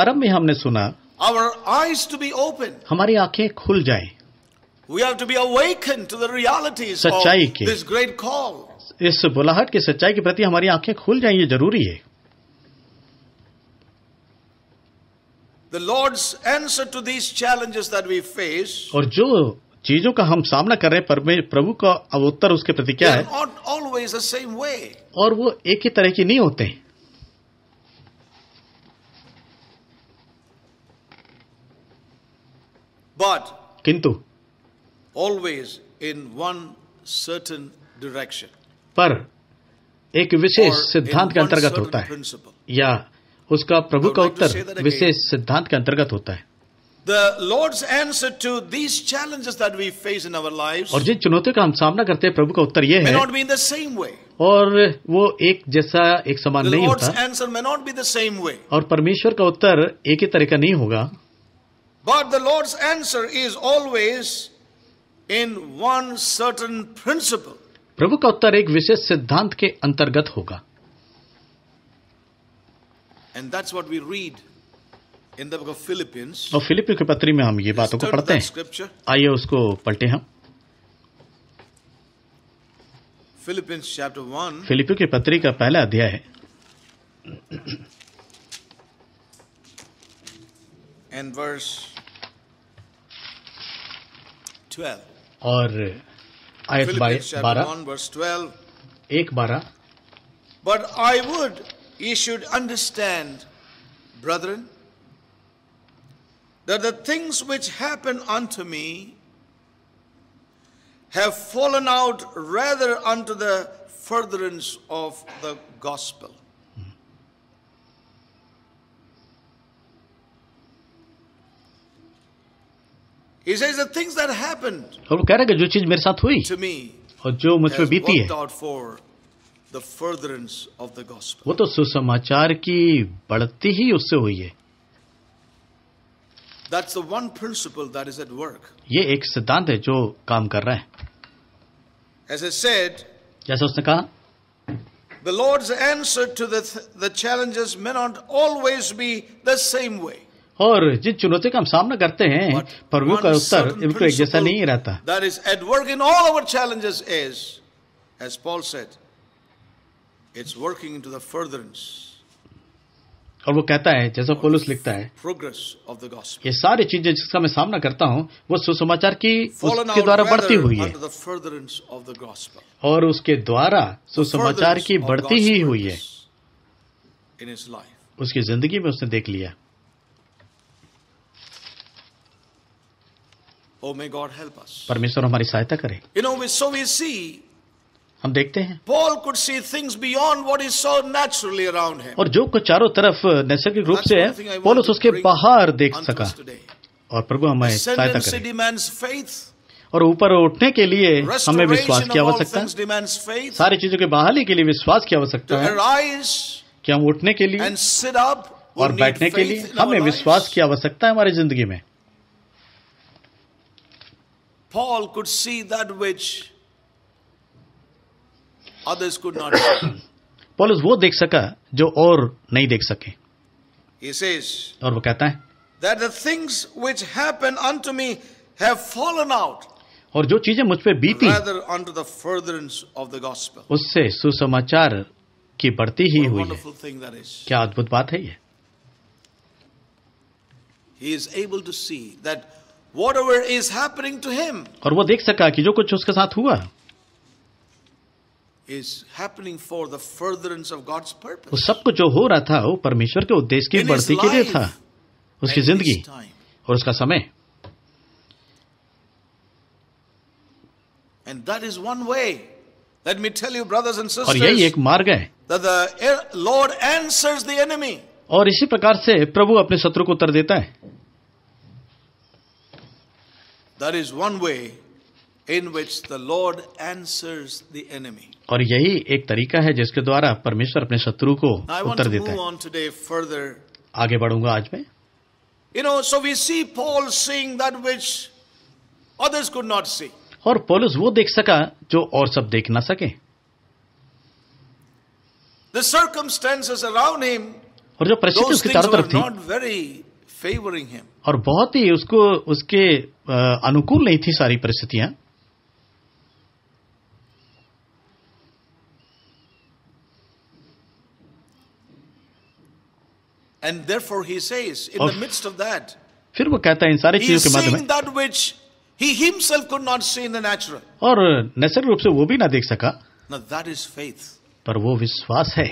आरंभ में हमने सुना our eyes to be open. हमारी आंखें खुल जाए सच्चाई की इस बुलाहट की सच्चाई के प्रति हमारी आंखें खुल जाए ये जरूरी है The Lord's answer to these challenges that we face. और जो चीजों का हम सामना कर रहे हैं प्रभु का अब उत्तर उसके प्रति क्या है ऑलवेज द सेम वे और वो एक ही तरह की नहीं होते बट किंतु always in one certain direction पर एक विशेष सिद्धांत के अंतर्गत होता है या उसका प्रभु का उत्तर विशेष सिद्धांत के अंतर्गत होता है The Lord's answer to these challenges that we face in our lives और जिन चुनौतियों का हम सामना करते हैं प्रभु का उत्तर ये है not be in the same way. और वो एक जैसा एक समान the नहीं Lord's होता answer may not be the same way. और परमेश्वर का उत्तर एक ही तरह का नहीं होगा But the Lord's answer is always in one certain principle. प्रभु का उत्तर एक विशेष सिद्धांत के अंतर्गत होगा And that's what we read in the book of Philippians. और फिलिपियों के पत्री में हम ये बातों को पढ़ते हैं आइए उसको पलटे हम Philippians chapter 1 फिलिपियों के पत्री का पहला अध्याय है and verse 12 और आयत बारह एक बारह but I would ye should understand, brethren, that the things which happened unto me have fallen out rather unto the furtherance of the gospel. He says the things that happened. और वो कह रहा जो चीज मेरे साथ हुई जो मुझ बीती है the furtherance of the gospel. वो तो सुसमाचार की बढ़ती ही उससे हुई है That's the one principle that is at work. ये एक सिद्धांत है जो काम कर रहा है As I said, जैसा उसने कहा The Lord's answer to the, the challenges may not always be the same way. और जिस चुनौती का हम सामना करते हैं प्रभु का उत्तर बिल्कुल एक जैसा नहीं रहता That is at work in all our challenges is, as Paul said, It's working to the furtherance. और वो कहता है जैसा पोलुस लिखता है प्रोग्रेस ऑफ द ये सारी चीजें जिसका मैं सामना करता हूँ वो सुसमाचार की उसके द्वारा बढ़ती हुई है और उसके द्वारा सुसमाचार की बढ़ती ही हुई है उसकी जिंदगी में उसने देख लिया oh, परमेश्वर हमारी सहायता करे you know we so we see हम देखते हैं Paul could see things beyond what is so naturally around him और जो कुछ चारों तरफ नैसर्गिक रूप से है पॉलस उसके बाहर देख सका और प्रभु हमारे सहायता करें और ऊपर उठने के लिए हमें विश्वास की आवश्यकता है सारी चीजों के बहाली के लिए विश्वास की आवश्यकता है कि हम उठने के लिए और बैठने के लिए हमें विश्वास की आवश्यकता है हमारी जिंदगी में Paul could see that which others could not see. पॉलुस वो देख सका जो और नहीं देख सके He says, और वो कहता है that the things which happen unto me have fallen out और जो चीजें मुझ पे बीती उससे सुसमाचार की बढ़ती ही हुई है क्या अद्भुत बात है ये He is able to see that whatever is happening to him, और वो देख सका कि जो कुछ उसके साथ हुआ सब कुछ जो हो रहा था वो परमेश्वर के उद्देश्य की बढ़ती के लिए था उसकी जिंदगी और उसका समय and that is one way let me tell you brothers and sisters और यही एक मार्ग है लॉर्ड आंसर्स द और इसी प्रकार से प्रभु अपने शत्रु को उत्तर देता है that is one way in which the Lord answers the enemy. और यही एक तरीका है जिसके द्वारा परमेश्वर अपने शत्रु को उत्तर देता है आगे बढ़ूंगा आज मैं You know, so we see Paul seeing that which others could not see. और पौलुस वो देख सका जो और सब देख ना सके The circumstances around him, और जो परिस्थिति उसके चारों तरफ थी favoring him. और बहुत ही उसको उसके अनुकूल नहीं थी सारी परिस्थितियां And therefore he says, in the oh. midst of that, फिर वो कहता है इन सारी चीजों के माध्यम that which he himself could not see in the natural. और नैसर्गिक रूप से वो भी ना देख सका Now that is faith. पर वो विश्वास है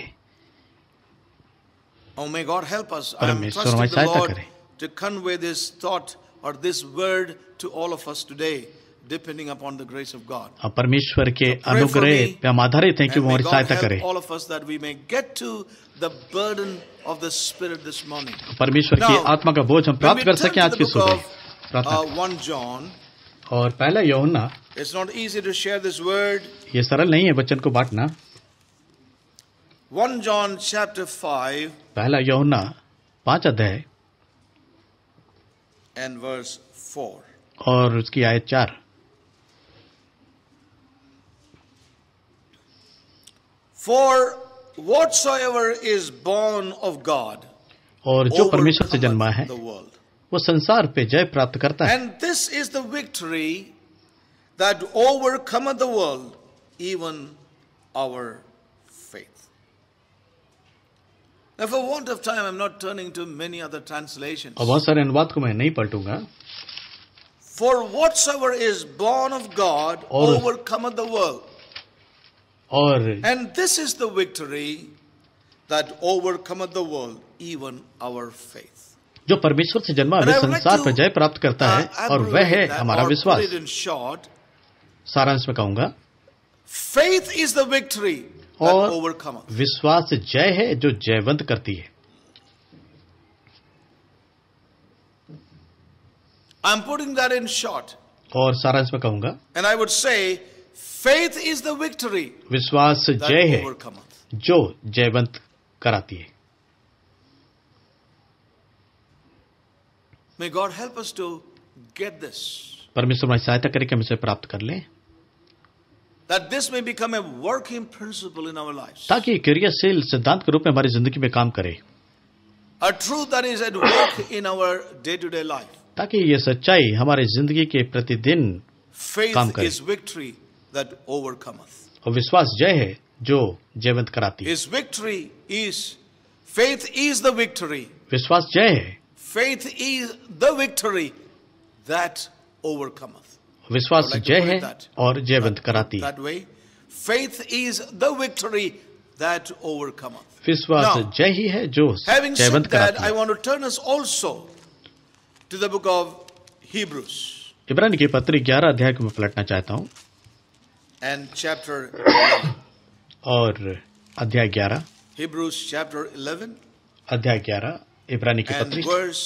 Oh, may God help us. I am trusting the Lord to convey this thought or this word to all of us today. Depending upon the grace of God अब परमेश्वर के अनुग्रह पे हम आधारित हैं कि वो हमारी सहायता करे all of us that we may get to the burden of the spirit this morning परमेश्वर की आत्मा का बोझ हम प्राप्त कर सके आज की सुबह प्रार्थना वन uh, जॉन और पहला यूहन्ना it's not easy to share this word ये सरल नहीं है बच्चन को बांटना वन जॉन चैप्टर फाइव पहला यूहन्ना पांच अध्याय एंड वर्स फोर और उसकी आयत चार For whatsoever is born of God, और जो परमेश्वर से जन्मा है वो संसार पे जय प्राप्त करता है and this is the victory that overcome the world even our faith. Now, for want of time, I'm not turning to many other translations. और बहुत सारे अनुवाद को मैं नहीं पलटूंगा. For whatsoever is born of God overcometh the world. और and this is the victory that overcome the world even our faith जो परमेश्वर से जन्मा हुए संसार पर जय प्राप्त करता है uh, और वह है हमारा विश्वास सारांश में कहूंगा फेथ इज द विक्ट्री और ओवरकम विश्वास जय है जो जयवंत करती है I am putting that in short और सारांश में कहूंगा and I would say faith is the victory विश्वास जय है जो जयवंत कराती है God help us to get this परमेश्वर हमारी सहायता करें हम इसे प्राप्त कर लें working principle in our life ताकि क्रियाशील सिद्धांत के रूप में हमारी जिंदगी में काम करे truth that is at work in our day to day life ताकि ये सच्चाई हमारे जिंदगी के प्रतिदिन काम करे। Victory that overcometh. और विश्वास जय है जो जयवंत कराती है victory is faith is the victory विश्वास जय है faith is the victory that overcometh विश्वास जय है और जयवंत कराती that way faith is the victory that overcome विश्वास जय ही है जो हैविंग जयवंत कराती I want to turn us also to the book of Hebrews इब्रानी के पत्र 11 अध्याय को मैं पलटना चाहता हूं and chapter 11. और अध्याय 11 Hebrews chapter 11 अध्याय 11 इब्रानी की and पत्री verse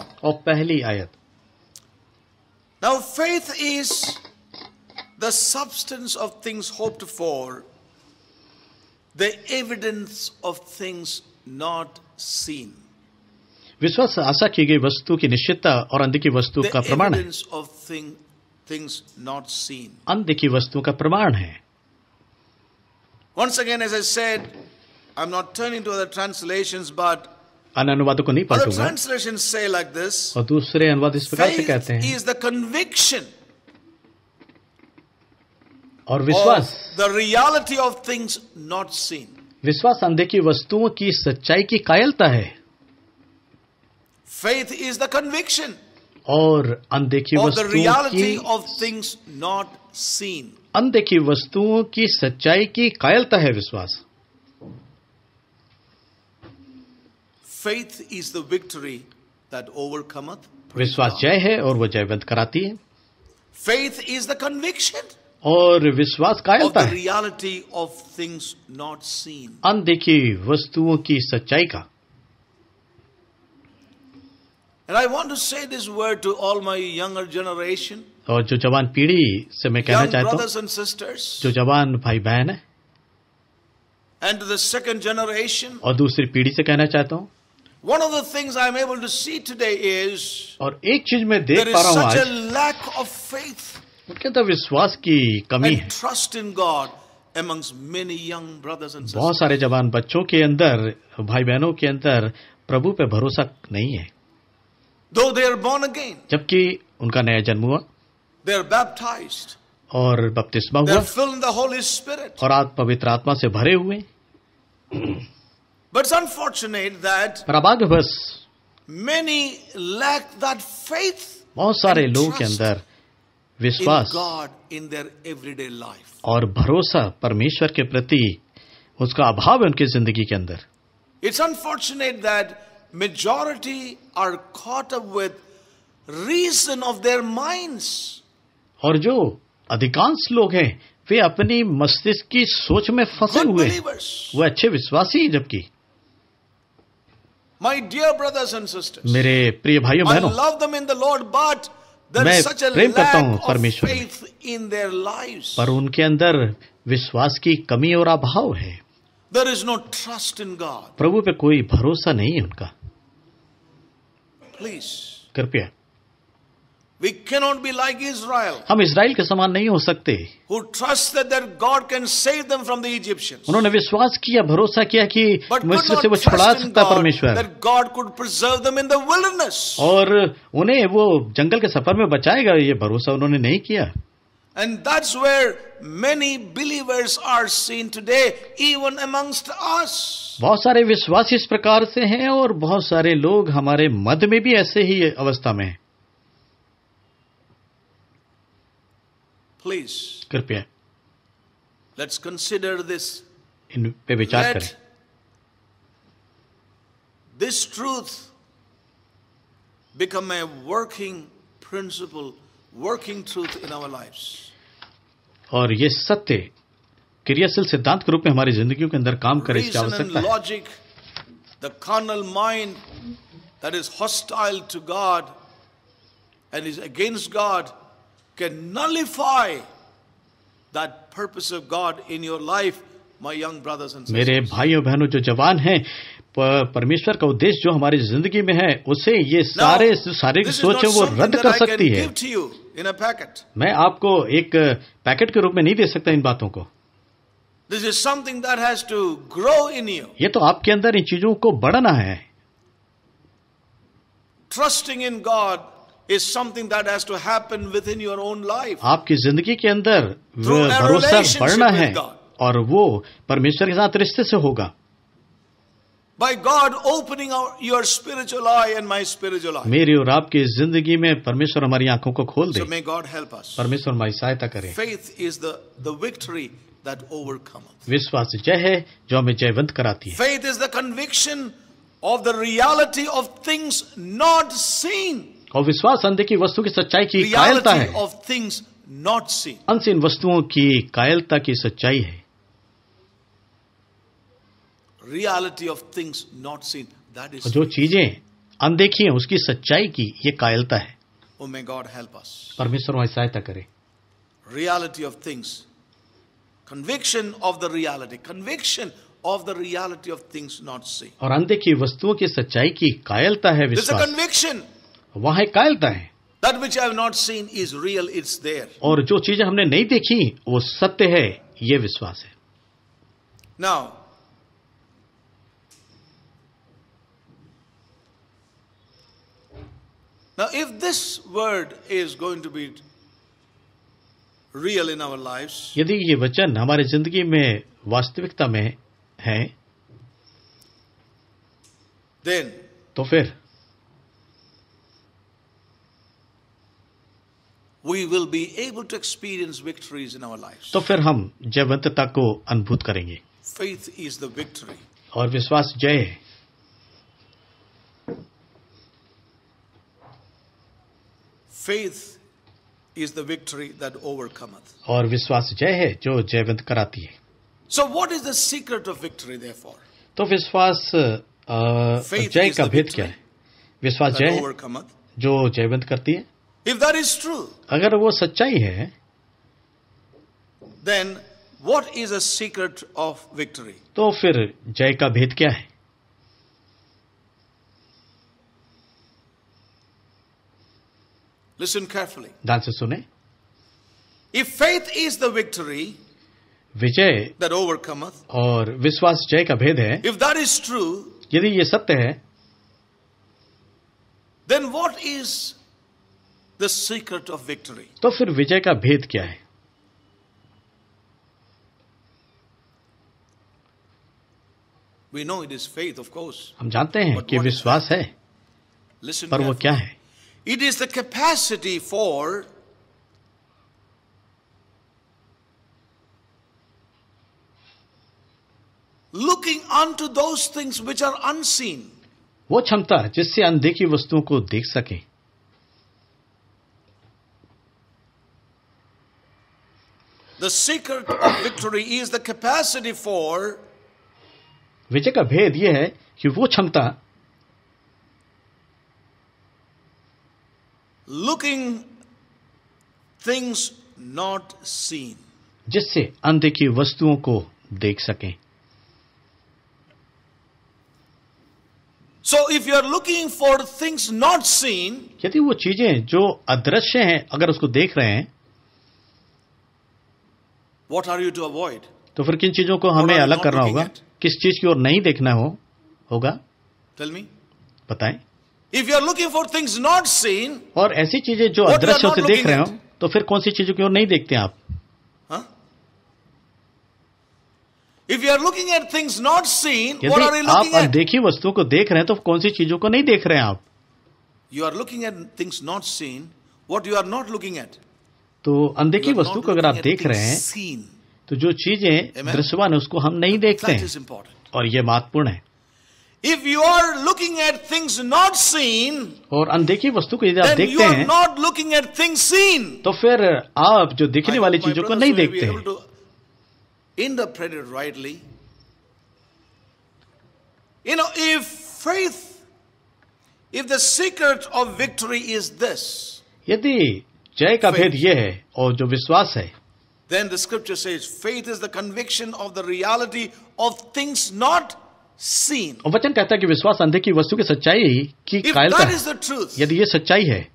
1 और पहली आयत Now faith is the substance of things hoped for the evidence of things not seen विश्वास आशा की गई वस्तु की निश्चितता और अंधी की वस्तु का प्रमाण है things not seen. अनदेखी वस्तुओं का प्रमाण है Once again, as I said, I'm not turning to other translations, but अन्य अनुवादों को नहीं पढ़ूंगा translations say like this, और दूसरे अनुवाद इस प्रकार से कहते हैं is the conviction और विश्वास the reality of things not seen. विश्वास अनदेखी वस्तुओं की सच्चाई की कायलता है Faith is the conviction और अनदेखी वस्तुओं ऑफ थिंग्स नॉट सीन अनदेखी वस्तुओं की सच्चाई की कायलता है विश्वास faith is the victory that overcometh विश्वास जय है और वह जयवंत कराती है फेथ इज द कन्विक्शन और विश्वास कायलता है ऑफ थिंग्स नॉट सीन अनदेखी वस्तुओं की सच्चाई का And I want to say this word to all my younger generation. और जो जवान पीढ़ी से मैं कहना चाहता हूँ जो जवान भाई बहन है and the second generation और दूसरी पीढ़ी से कहना चाहता हूँ One of the things I'm able to see today is और एक चीज मैं देख पा रहा हूँ आज lack of faith उनके अंदर विश्वास की कमी है trust in God amongst many young brothers and sisters बहुत सारे जवान बच्चों के अंदर भाई बहनों के अंदर प्रभु पे भरोसा नहीं है Though they are born again, जबकि उनका नया जन्म हुआ they are baptized, और बपतिस्मा they are हुआ filled in the Holy Spirit. और आप पवित्र आत्मा से भरे हुए But it's unfortunate that पर अभाग्यवश many lack that faith बहुत सारे and लोगों के trust अंदर in विश्वास God in their everyday life. और भरोसा परमेश्वर के प्रति उसका अभाव है उनकी जिंदगी के अंदर It's unfortunate that majority are caught up with reason of their minds और जो अधिकांश लोग हैं वे अपनी मस्तिष्क की सोच में फंसे हुए वे अच्छे विश्वासी हैं जबकि My dear brothers and sisters, मेरे प्रिय भाइयों बहनों love them in the Lord, but मैं प्रेम करता हूँ परमेश्वर पर उनके अंदर विश्वास की कमी और अभाव है There is no trust in God. प्रभु पे कोई भरोसा नहीं है उनका प्लीज कृपया We cannot be like Israel, हम इसराइल के समान नहीं हो सकते who trust that their God can save them from the उन्होंने विश्वास किया भरोसा किया कि मिस्र से वो छुड़ा सकता परमेश्वर और उन्हें वो जंगल के सफर में बचाएगा ये भरोसा उन्होंने नहीं किया And that's where many believers are seen today, even amongst us. बहुत सारे विश्वास इस प्रकार से हैं और बहुत सारे लोग हमारे मध्य में भी ऐसे ही अवस्था में हैं। Please. कृपया Let's consider this. इन पे विचार करें This truth become a working principle, working truth in our lives. और ये सत्य क्रियाशील सिद्धांत के रूप में हमारी जिंदगी के अंदर काम करे इसकी आवश्यकता logic the carnal mind that is hostile to God and is against God can nullify that purpose of God in your life my young brothers and मेरे भाई और बहनों जो जवान हैं परमेश्वर का उद्देश्य जो हमारी जिंदगी में है उसे ये सारे शारीरिक सोच है वो रद्द कर सकती है इन अ पैकेट मैं आपको एक पैकेट के रूप में नहीं दे सकता इन बातों को this is something that has to grow in you ये तो आपके अंदर इन चीजों को बढ़ना है trusting in God is something that has to happen within your own life आपकी जिंदगी के अंदर भरोसा बढ़ना है और वो परमेश्वर के साथ रिश्ते से होगा by God opening our, your spiritual eye and my spiritual eye. मेरी और आपकी जिंदगी में परमेश्वर हमारी आंखों को खोल दे. So may God help us. परमेश्वर हमारी सहायता करे. Faith is the the victory that overcomes. विश्वास जय है जो हमें जयवंत कराती है. Faith is the conviction of the reality of things not seen. और विश्वास अंधे की वस्तु की सच्चाई की कायलता है. Reality of things not seen. Unseen वस्तुओं की कायलता की सच्चाई है. Reality of things not seen that is जो चीजें अनदेखी है उसकी सच्चाई की ये कायलता है गॉड हेल्प अस परमेश्वर हमारी सहायता करे reality of things conviction of the reality conviction of the reality of things not seen और अनदेखी वस्तुओं की सच्चाई की कायलता है कन्विक्शन वहां कायलता है That which I have not seen is real, it's there. और जो चीजें हमने नहीं देखी वो सत्य है ये विश्वास है Now, Now, if this word is going to be real in our lives, यदि ये वचन हमारे जिंदगी में वास्तविकता में है then तो फिर we will be able to experience victories in our lives. तो फिर हम जयवंतता को अनुभूत करेंगे Faith is the victory. और विश्वास जय है faith is the victory that overcometh. और विश्वास जय है जो जयवंत कराती है. So what is the secret of victory therefore? तो विश्वास जय का भेद क्या है? विश्वास जय जो जयवंत करती है. If that is true, अगर वो सच्चाई है, then what is the secret of victory? तो फिर जय का भेद क्या है? Listen carefully. ध्यान से सुने If faith is the victory Vijay that overcometh, और विश्वास जय का भेद है if that is true, यदि ये सत्य है then what is the secret of victory? तो फिर विजय का भेद क्या है We know it is faith, of course. हम जानते हैं कि विश्वास है पर वो क्या है It is the capacity for looking unto those things which are unseen. वो क्षमता जिससे अनदेखी वस्तुओं को देख सके The secret of victory is the capacity for विजय का भेद यह है कि वो क्षमता लुकिंग थिंग्स नॉट सीन जिससे अनदेखी की वस्तुओं को देख सकें so if you are looking for things not seen यदि वो चीजें जो अदृश्य हैं अगर उसको देख रहे हैं what are you to avoid तो फिर किन चीजों को हमें अलग करना होगा किस चीज की ओर नहीं देखना हो होगा टेल मी बताएं if you are looking for things not seen और ऐसी चीजें जो अदृश्य से देख रहे हो तो फिर कौन सी चीजों की ओर नहीं देखते आप if you are looking at things not seen आप अनदेखी वस्तुओं को देख रहे हैं तो कौन सी चीजों को नहीं देख रहे हैं आप you are looking at things not seen what you are not looking at तो अनदेखी वस्तु को अगर आप देख रहे हैं तो जो चीजें दृश्यवान है उसको हम नहीं देखते हैं और ये महत्वपूर्ण है If you are looking at things not seen, और अनदेखी वस्तु को यदि आप देखते हैं not looking at things seen, तो फिर आप जो दिखने वाली चीजों को interpret it rightly. You know, if faith, if the secret of victory is this, यदि जय का भेद यह है और जो विश्वास then the scripture says faith is the conviction of the reality of things not seen. और वचन कहता है कि विश्वास अंधे की वस्तु की सच्चाई ही कि कायल का is यदि ये सच्चाई है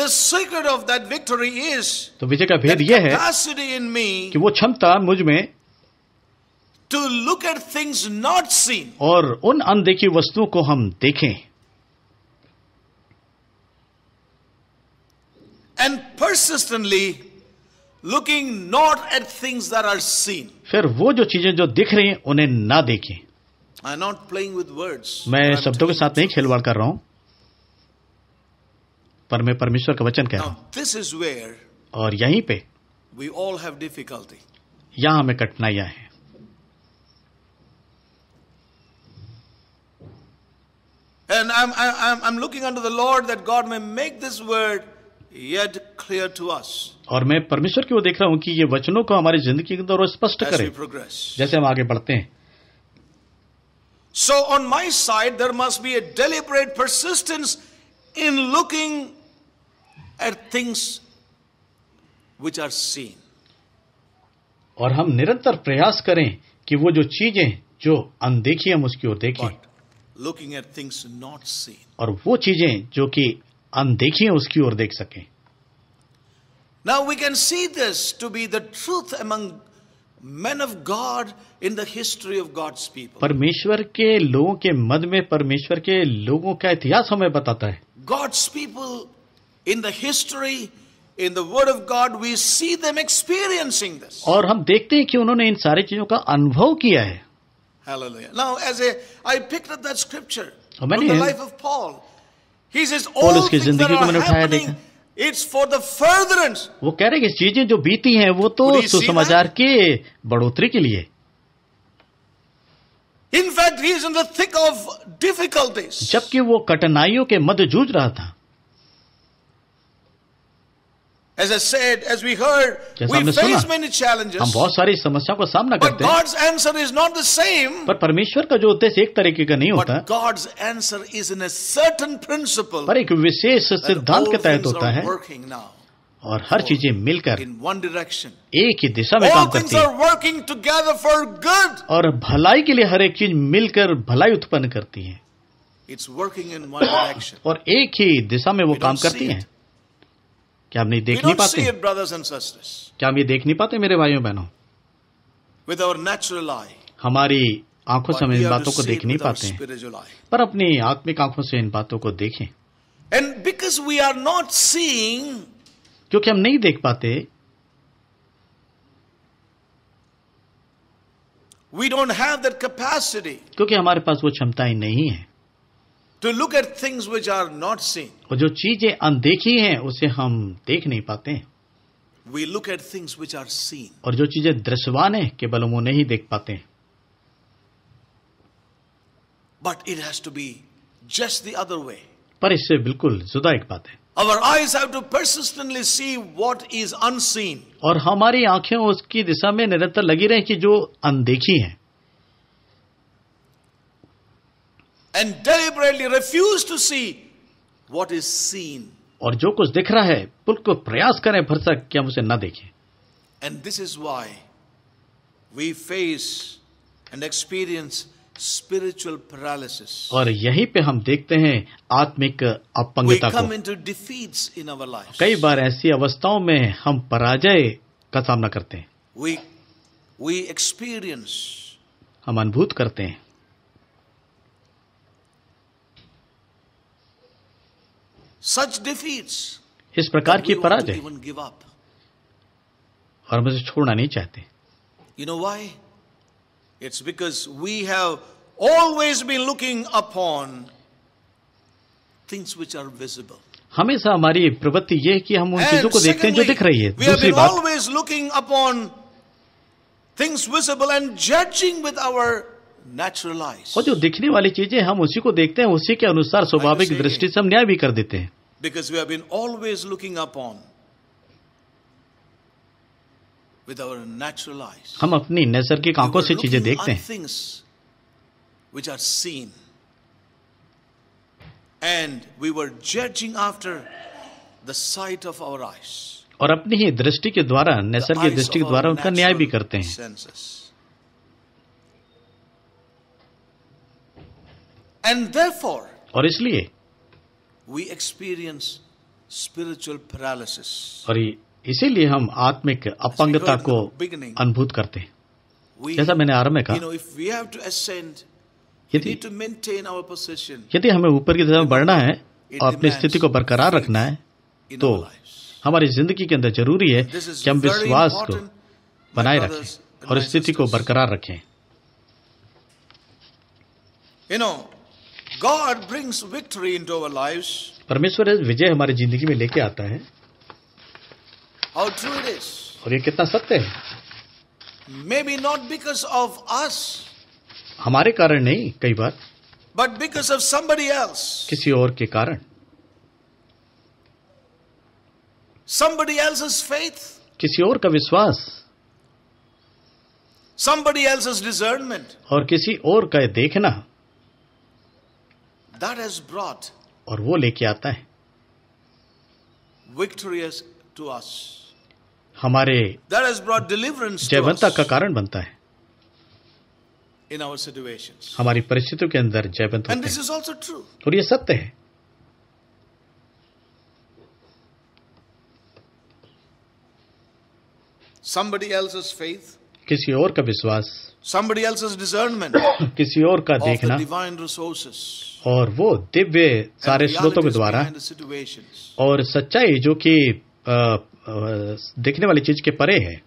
The secret of that victory is तो विजय का भेद यह है कि वो क्षमता मुझ में to look at things not seen और उन अनदेखी वस्तुओं को हम देखें and persistently looking not at things that are seen फिर वो जो चीजें जो दिख रही हैं उन्हें ना देखें I not playing with words मैं शब्दों के साथ नहीं खेलवाड़ कर रहा हूं पर मैं परमेश्वर का वचन कह रहा हूं दिस इज वेयर और यहीं पे वी ऑल हैव डिफिकल्टी यहां हमें कठिनाइयां हैं I am I am looking under the Lord that God may make this word yet clear to us. और मैं परमेश्वर की ओर देख रहा हूँ कि ये वचनों को हमारी जिंदगी के अंदर स्पष्ट करें जैसे हम आगे बढ़ते हैं So on my side there must be a deliberate persistence in looking at things which are seen. और हम निरंतर प्रयास करें कि वो जो चीजें जो अनदेखी हम उसकी ओर देखें looking at things not seen और वो चीजें जो कि अनदेखी है उसकी ओर देख सकें now we can see this to be the truth among man of God in the history of God's people परमेश्वर के लोगों के मध में परमेश्वर के लोगों का इतिहास हमें बताता है God's people in the history in the word of God we see them experiencing this और हम देखते हैं कि उन्होंने इन सारी चीजों का अनुभव किया है now as a I picked that scripture life of Paul और उसकी जिंदगी को मैंने उठाया देखा इट्स फॉर द फर्दरेंस वो कह रहे हैं कि चीजें जो बीती हैं वो तो सुसमाचार के बढ़ोतरी के लिए in fact he is of difficulties जबकि वो कठिनाइयों के मध्य जूझ रहा था As I said, as we heard, we face many challenges. हम बहुत सारी समस्याओं का सामना करते हैं। But God's answer is not the same. पर परमेश्वर का जो उद्देश्य एक तरीके का नहीं होता। But God's answer is in a certain principle. पर एक विशेष सिद्धांत के तहत होता है। और हर चीजें मिलकर एक ही दिशा में काम करती है और भलाई के लिए हर एक चीज मिलकर भलाई उत्पन्न करती है और एक ही दिशा में वो काम करती है क्या हम नहीं देख नहीं पाते it, क्या हम ये देख नहीं पाते मेरे भाइयों बहनों विद आवर नेचुरल आई हमारी आंखों से हम इन बातों को देख नहीं पाते पर अपनी आत्मिक आंखों से इन बातों को देखें and because we are not seeing क्योंकि हम नहीं देख पाते we don't have that capacity क्योंकि हमारे पास वो क्षमताएं नहीं है to look at things which are not seen और जो चीजें अनदेखी हैं उसे हम देख नहीं पाते हैं we look at things which are seen और जो चीजें दृश्यवान है केवल हम उन्हें ही देख पाते हैं but it has to be just the other way पर इससे बिल्कुल जुदा एक बात है Our eyes have to persistently see what is unseen. और हमारी आंखें उसकी दिशा में निरंतर लगी रहे कि जो अनदेखी है and deliberately refuse to see what is seen और जो कुछ दिख रहा है बिल्कुल प्रयास करें भरसक कि हम उसे न देखें and this is why we face and experience spiritual paralysis और यहीं पे हम देखते हैं आत्मिक अपंगता लाइफ कई बार ऐसी अवस्थाओं में हम पराजय का सामना करते हैं वी वी एक्सपीरियंस हम अनुभूत करते हैं सच डिफीट इस प्रकार की पराजय गिव और मुझे छोड़ना नहीं चाहते you know why it's because we have always been looking upon things which are visible हमेशा हमारी प्रवृत्ति यह है कि हम उन चीजों को देखते हैं जो दिख रही है दूसरी बात। Always looking upon things visible and judging with our natural eyes और जो दिखने वाली चीजें हम उसी को देखते हैं उसी के अनुसार स्वाभाविक दृष्टि से हम न्याय भी कर देते हैं because we have been always looking upon with our natural eyes हम अपनी नैसर्गिक आंखों से चीजें देखते हैं things which are seen and we were judging after the sight of our eyes और अपनी ही दृष्टि के द्वारा नैसर्गिक दृष्टि के द्वारा उनका न्याय भी करते हैं senses. एंड देयरफॉर और इसलिए वी एक्सपीरियंस स्पिरिचुअल पैरालिसिस और इसीलिए हम आत्मिक अपंगता को अनुभूत करते हैं जैसा मैंने आरंभ में कहा यदि यदि हमें ऊपर की तरफ बढ़ना है और अपनी स्थिति को बरकरार रखना है तो हमारी जिंदगी के अंदर जरूरी है कि हम विश्वास को बनाए रखें और स्थिति को बरकरार रखें you know, God brings victory into our lives. परमेश्वर विजय हमारी जिंदगी में लेके आता है How true it is. और ये कितना सत्य है may be not because of us हमारे कारण नहीं कई बार but because of somebody else किसी और के कारण somebody else's faith किसी और का विश्वास somebody else's discernment और किसी और का देखना that has brought और वो लेके आता है victorious to us हमारे that has brought deliverance Jaiwanta का कारण बनता है in our situations हमारी परिस्थितियों के अंदर जयवंत and this is also true और ये सत्य है somebody else's faith किसी और का विश्वास somebody else's discernment *coughs* किसी और का देखना divine resources और वो दिव्य सारे स्रोतों के द्वारा और सच्चाई जो कि देखने वाली चीज के परे है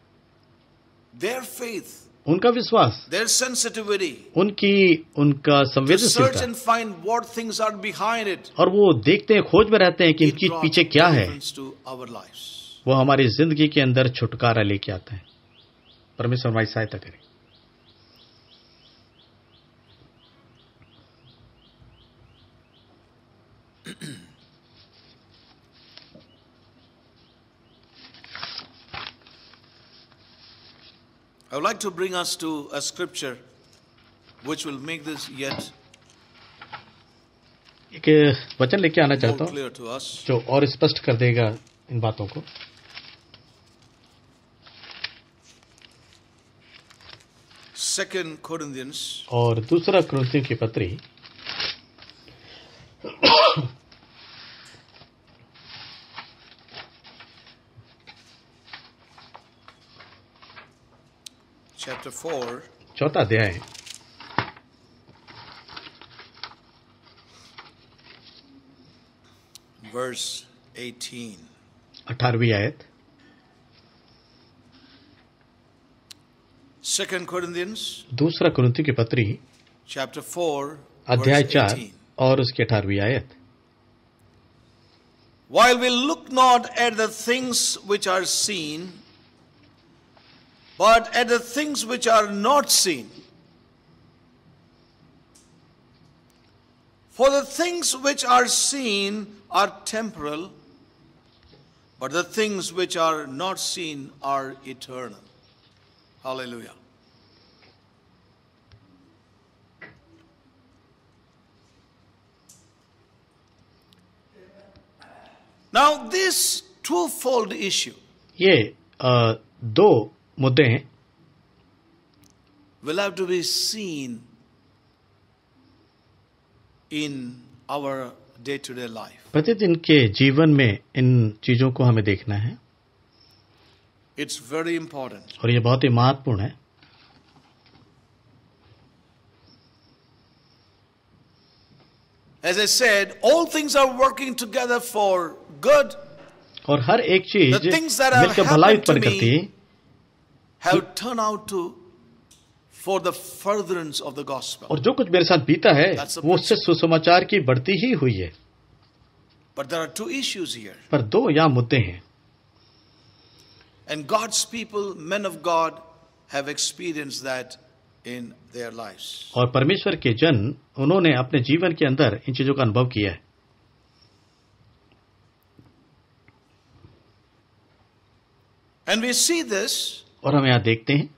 their faith उनका विश्वास देयर sensitivity उनकी उनका संवेदनशीलता और वो देखते हैं खोज में रहते हैं कि इनके पीछे क्या है वो हमारी जिंदगी के अंदर छुटकारा लेके आते हैं परमेश्वर हमारी सहायता करें I would like to bring us to a scripture which will make this yet एक वचन लेके आना चाहता हूँ जो और स्पष्ट कर देगा इन बातों को सेकेंड और दूसरा क्रोन्थियों की पत्री chapter 4 चौथा अध्याय verse 18 18वीं आयत सेकंड कोरिंथियंस दूसरा कुरिन्थियों की पत्री चैप्टर 4 अध्याय 4 और उसकी 18वीं आयत While we look not at the things which are seen but at the things which are not seen. For the things which are seen are temporal, but the things which are not seen are eternal. Hallelujah. Now, this twofold issue. Yeah, uh, though. मुद्दे हैं will have to be seen in our day to day life प्रतिदिन के जीवन में इन चीजों को हमें देखना है इट्स वेरी इंपॉर्टेंट और ये बहुत ही महत्वपूर्ण है As I said, all things are working together for good. और हर एक चीज मिलकर भलाई उत्पन्न करती है have turned out to for the furtherance of the gospel. और जो कुछ मेरे साथ बीता है वो उससे सुसमाचार की बढ़ती ही हुई है But there are two issues here. पर दो यहाँ मुद्दे हैं And God's people, men of God, have experienced that in their lives. और परमेश्वर के जन उन्होंने अपने जीवन के अंदर इन चीजों का अनुभव किया है And we see this और हम यहां देखते हैं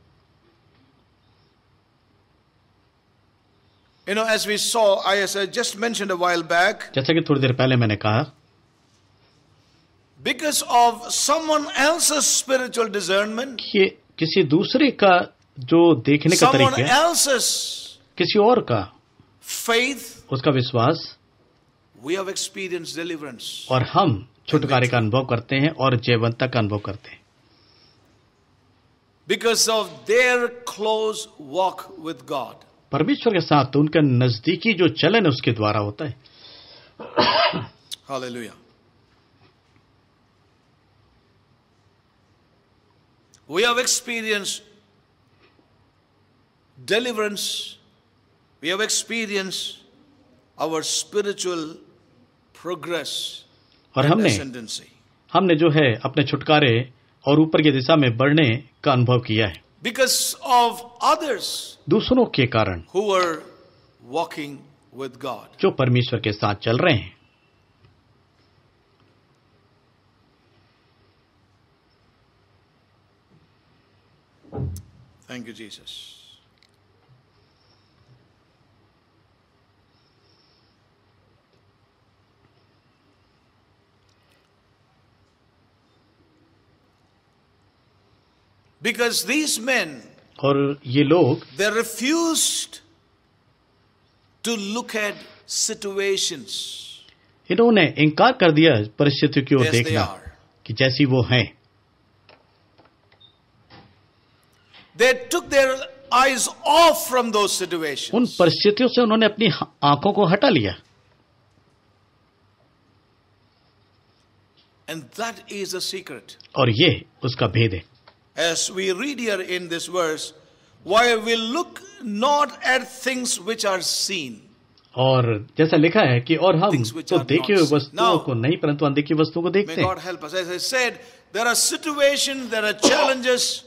you know as we saw I as just मैं वाइल बैक जैसा कि थोड़ी देर पहले मैंने कहा because of someone else spiritual discernment ये किसी दूसरे का जो देखने का तरीका है एल्सस किसी और का फेथ उसका विश्वास वी हैव एक्सपीरियंस डिलीवरेंस और हम छुटकारे का अनुभव करते हैं और जयवंता का अनुभव करते हैं because of their close walk with God. परमेश्वर के साथ उनका नजदीकी जो चलन उसके द्वारा होता है *coughs* Hallelujah. We have experienced deliverance. We have experienced our spiritual progress और हमने हमने जो है अपने छुटकारे और ऊपर की दिशा में बढ़ने का अनुभव किया है बिकॉज ऑफ अदर्स दूसरों के कारण वॉकिंग विद गॉड जो परमेश्वर के साथ चल रहे हैं thank you Jesus because these men और ये लोग they refuse to look at situations इन्होंने इनकार कर दिया परिस्थितियों की ओर देखना कि जैसी वो हैं they took their eyes off from the situation उन परिस्थितियों से उन्होंने अपनी आंखों को हटा लिया and that is a secret और ये उसका भेद है as we read here in this verse, why we look not at things which are seen. और जैसा लिखा है कि और हम तो देखी हुई वस्तुओं को नहीं परंतु अनदेखी वस्तुओं को देखते हैं। God help us. As I said, there are situations, there are challenges.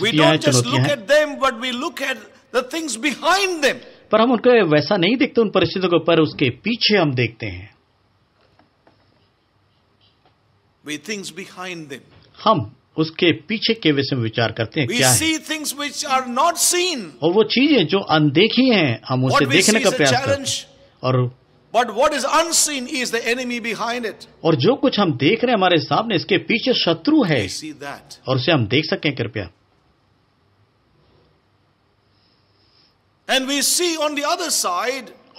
We don't just look at them, but we look at the things behind them. पर हम उनको वैसा नहीं देखते उन परिस्थितियों को पर उसके पीछे हम देखते हैं। We things behind them. हम उसके पीछे के विषय में विचार करते हैं क्या है things which are not seen और वो चीजें जो अनदेखी हैं हम उसे देखने का प्रयास करते हैं और But what is unseen is the enemy behind it. और जो कुछ हम देख रहे हैं हमारे सामने इसके पीछे शत्रु है और उसे हम देख सकें कृपया and we see on the other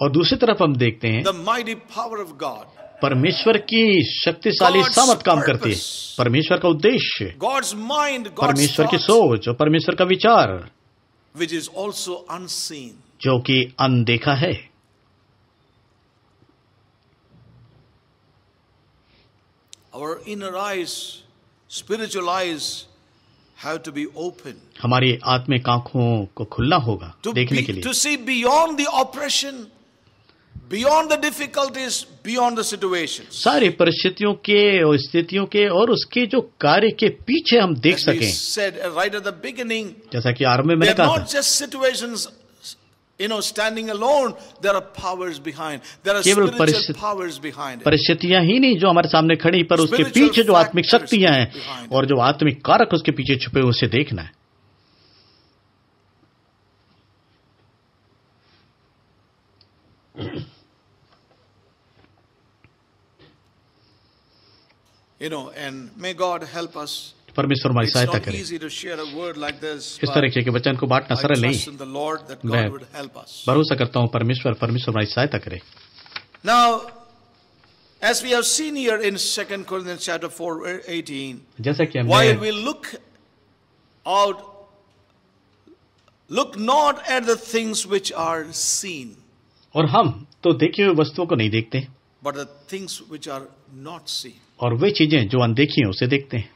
और दूसरी तरफ हम देखते हैं the mighty power of God परमेश्वर की शक्तिशाली सामत काम करती है परमेश्वर का उद्देश्य परमेश्वर की सोच और परमेश्वर का विचार विच इज ऑल्सो अनसीन जो कि अनदेखा है our inner eyes, spiritual eyes have to be open. हमारी आत्मिक आंखों को खुलना होगा देखने के लिए. To see beyond the oppression beyond the difficulties beyond the situation सारी परिस्थितियों के और स्थितियों के और उसके जो कार्य के पीछे हम देख सकें said, uh, right at the beginning, जैसा कि आरंभ में मैंने कहा not just situations You know, standing alone, there are powers behind There are spiritual powers behind. परिस्थितियां ही नहीं जो हमारे सामने खड़ी पर उसके पीछे जो आत्मिक शक्तियां हैं और जो आत्मिक कारक उसके पीछे छुपे हुए उसे देखना है परमेश्वर हमारी सहायता करे इस तरह के वचन को बांटना सरल नहीं मैं भरोसा करता हूँ परमेश्वर परमेश्वर हमारी सहायता करे Now, as we have seen here in 2 Corinthians chapter 4, 18, while we look out, look not at the things which are seen. और हम तो देखी हुई वस्तुओं को नहीं देखते but the things which are not seen. और वे चीजें जो अनदेखी हैं उसे देखते हैं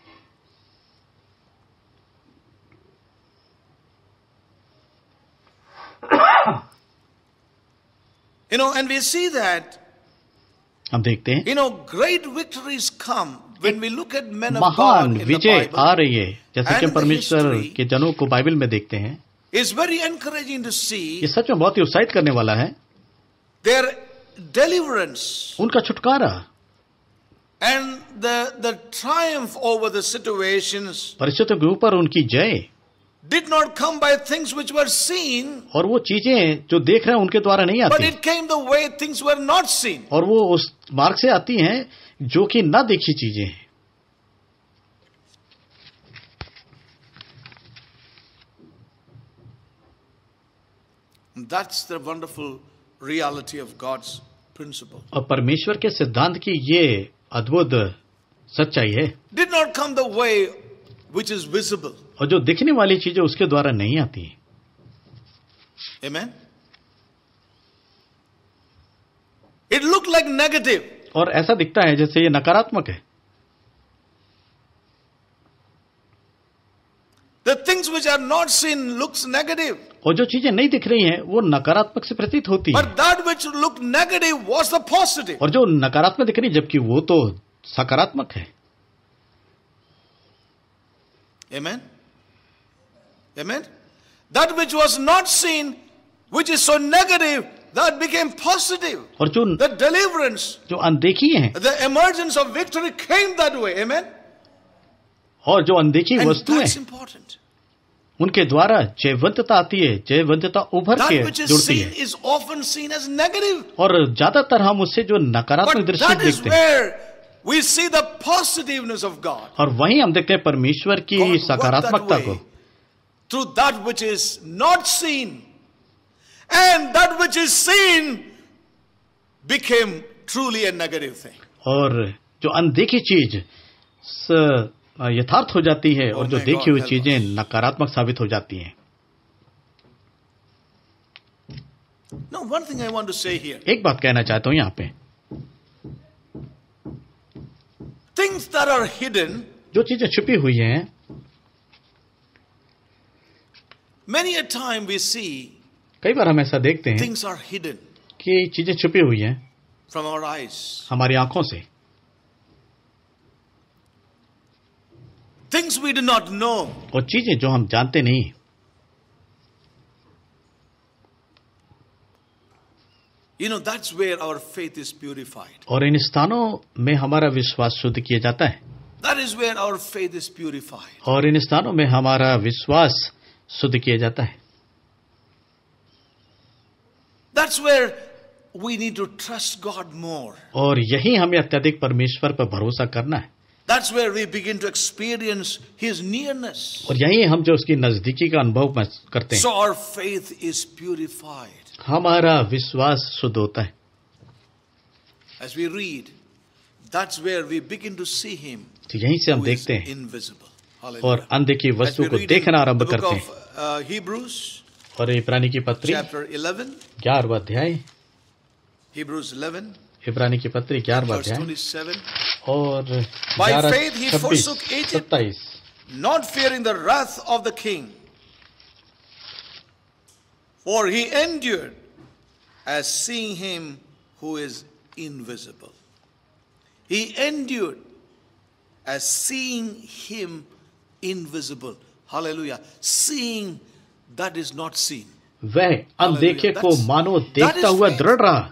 You know, and we see that हम देखते हैं you know, great victories come when we look at men of महान विजय आ रही है जैसे कि परमेश्वर के जनों को बाइबल में देखते हैं is very encouraging to see ये सच में बहुत ही उत्साहित करने वाला है their deliverance उनका छुटकारा and the, the triumph over the situations परिस्थितियों के ऊपर उनकी जय did not come by things which were seen aur wo cheeze jo dekh rahe हैं उनके द्वारा नहीं आती but it came the way things were not seen aur wo us mark se aati hain jo ki na dekhi cheeze hain That's the wonderful reality of God's principle. aur parmeshwar ke siddhant ki ye अद्भुत सच्चाई है did not come the way which is visible और जो दिखने वाली चीजें उसके द्वारा नहीं आती इट लुक लाइक नेगेटिव और ऐसा दिखता है जैसे ये नकारात्मक है The things which are not seen looks negative. और जो चीजें नहीं दिख रही हैं वो नकारात्मक से प्रतीत होती है But that which look negative was the positive. और जो नकारात्मक दिख रही जबकि वो तो सकारात्मक है Amen. Amen. That which was not seen, which is so negative, that became positive. और जो the deliverance, जो अनदेखी है the emergence of victory came that way. Amen. और जो अनदेखी वस्तु है उनके द्वारा जयवंतता आती है जयवंतता उभर के जुड़ती है और ज्यादातर हम उससे जो नकारात्मक दृश्य देखते हैं We see the positiveness of God. और वहीं हम देखते हैं परमेश्वर की सकारात्मकता को through that which is not seen and that which is seen became truly a negative thing और जो अनदेखी चीज यथार्थ हो जाती है और जो देखी हुई चीजें नकारात्मक साबित हो जाती हैं एक बात कहना चाहता हूं यहां पे थिंग्स दर आर हिडन जो चीजें छुपी हुई हैं many a time we see कई बार हम ऐसा देखते हैं थिंग्स आर हिडन कि चीजें छुपी हुई हैं फ्रॉम आवर आईज हमारी आंखों से we do not know. और चीजें जो हम जानते नहीं You know, that's where our faith is purified. और इन स्थानों में हमारा विश्वास शुद्ध किया जाता है That is where our faith is purified. और इन स्थानों में हमारा विश्वास शुद्ध किया जाता है That's where we need to trust God more. और यही हमें अत्यधिक परमेश्वर पर भरोसा करना है That's where we begin to experience his nearness. और यहीं हम जो उसकी नजदीकी का अनुभव करते हैं so our faith is purified. हमारा विश्वास शुद्ध होता है As we read, that's where we begin to see him. तो यहीं से हम देखते हैं invisible. Hallelujah. और अनदेखी वस्तु को देखना आरंभ करते हैं Hebrews, और ये प्राणी की पत्री Chapter 11. ग्यारहवा अध्याय Hebrews 11 इब्रानी की पत्री ग्यारहवा अध्याय और सत्ताईस not fearing the wrath of the king for he and as seeing him who is invisible he and as seeing him invisible hallelujah seeing that is not seen वह अनदेखे को मानो देखता हुआ दृढ़ रहा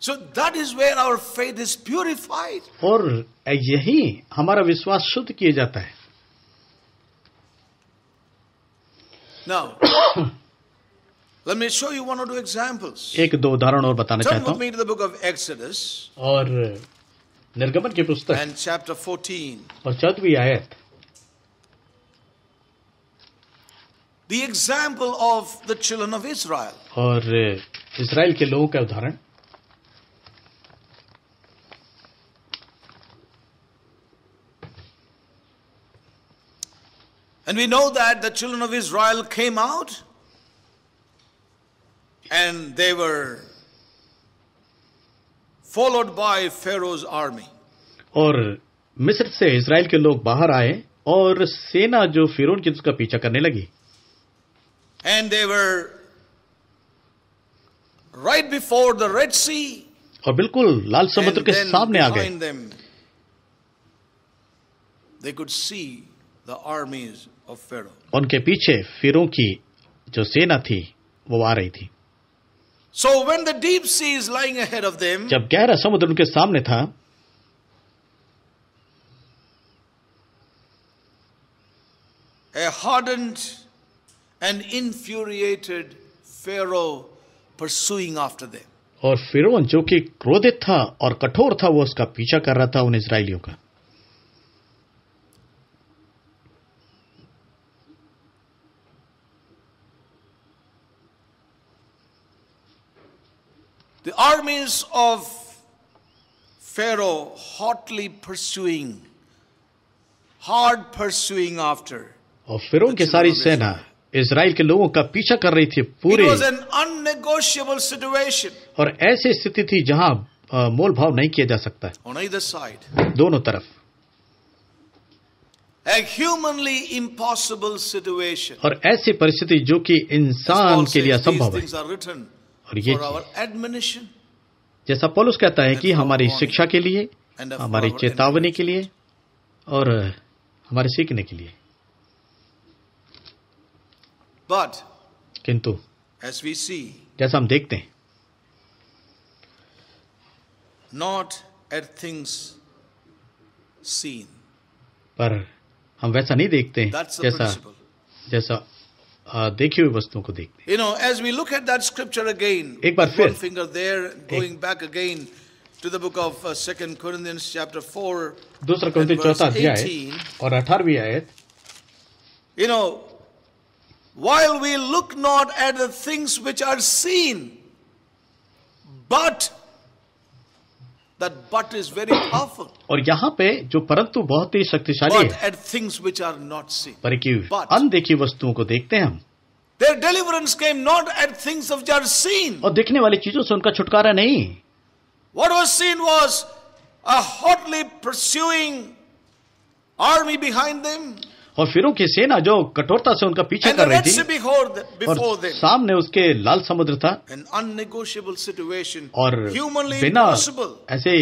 So that is where our faith is purified. और यही हमारा विश्वास शुद्ध किया जाता है Now, *coughs* let me show you one or two examples. एक दो उदाहरण और बताना Turn चाहता हूँ. Turn with me to the book of Exodus. और निर्गमन की पुस्तक. And chapter 14. और चौदहवीं आयत. The example of the children of Israel. और इज़राइल के लोगों का उदाहरण. And we know that the children of Israel came out and they were followed by Pharaoh's army. और मिस्र से इसराइल के लोग बाहर आए और सेना जो फिरौन की उसका पीछा करने लगी And they were right before the Red Sea. और बिल्कुल लाल समुद्र के सामने आ गए They could see the armies उनके पीछे फिरों की जो सेना थी वो आ रही थी so when the deep sea is lying जब गहरा समुद्र उनके सामने था a hardened and infuriated Pharaoh pursuing after them और फिरोन जो कि क्रोधित था और कठोर था वो उसका पीछा कर रहा था उन इसराइलियों का The armies of Pharaoh hotly pursuing, hard pursuing after. और फिरौन की सारी सेना इसराइल के लोगों का पीछा कर रही थी पूरे और ऐसी स्थिति थी जहां मोल भाव नहीं किया जा सकता है दोनों तरफ ह्यूमनली इम्पॉसिबल सिचुएशन और ऐसी परिस्थिति जो कि इंसान के लिए असंभव है और ये जैसा पॉलुस कहता है कि हमारी शिक्षा के लिए हमारी चेतावनी के लिए और हमारे सीखने के लिए बट किंतु एस वी सी जैसा हम देखते हैं नॉट एट थिंग्स सीन पर हम वैसा नहीं देखते हैं जैसा जैसा देखी हुई वस्तुओं को देखते you know as we look at that scripture again एक बार फिर finger there going back again to the book of second Corinthians chapter 4 दूसरा कोरिंथियंस चौथा अध्याय और 18वीं आयत you know while we look not at the things which are seen but that but is very powerful. और यहाँ पे जो परंतु बहुत ही शक्तिशाली है at things which are not seen. पर की अनदेखी वस्तुओं को देखते हैं हम Their deliverance came not at things which are seen. और देखने वाली चीजों से उनका छुटकारा नहीं What was seen was a hotly pursuing army behind them. और फिरों की सेना जो कठोरता से उनका पीछा कर रही थी और सामने उसके लाल समुद्र था और बिना ऐसे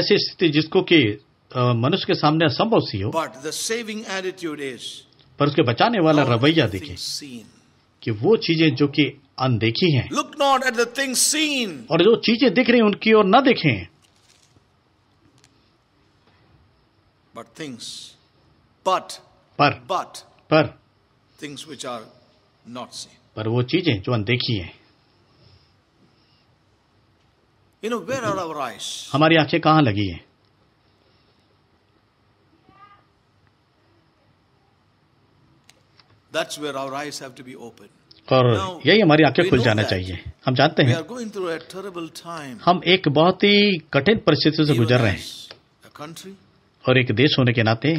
ऐसी स्थिति जिसको कि मनुष्य के सामने असंभव सी हो पर उसके बचाने वाला रवैया देखे कि वो चीजें जो कि अनदेखी हैं और जो चीजें दिख रही उनकी और न देखें but things, but, पर, but, पर, things which are not seen. पर वो चीजें जो अनदेखी हैं You know, where are our eyes? हमारी आंखें कहाँ लगी हैं That's where our eyes have to be open. और यही हमारी आंखें खुल जाना चाहिए हम जानते हैं हम एक बहुत ही कठिन परिस्थिति से गुजर रहे हैं और एक देश होने के नाते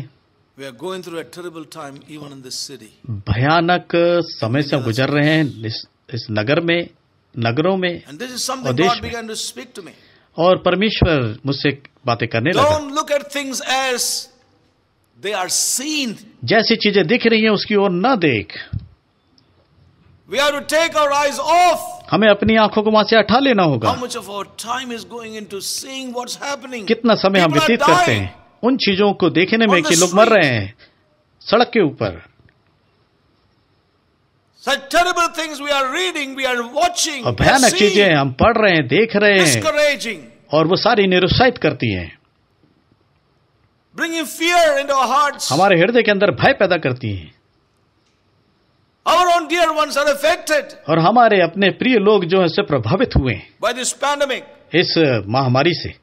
भयानक समय से गुजर रहे हैं इस, इस नगर में नगरों में और देश में और परमेश्वर मुझसे बातें करने लगा जैसी चीजें दिख रही हैं उसकी ओर ना देख we are to take our eyes off हमें अपनी आंखों को वहां से हटा लेना होगा कितना समय People हम व्यतीत करते हैं उन चीजों को देखने में कि लोग मर रहे हैं सड़क के ऊपर Such terrible things we और भयानक चीजें हम पढ़ रहे हैं देख रहे हैं और वो सारी निरुत्साहित करती हैं ब्रिंगिंग फियर इन our हमारे हृदय के अंदर भय पैदा करती हैं Our own dear ones are affected. और हमारे अपने प्रिय लोग जो है प्रभावित हुए हैं इस महामारी से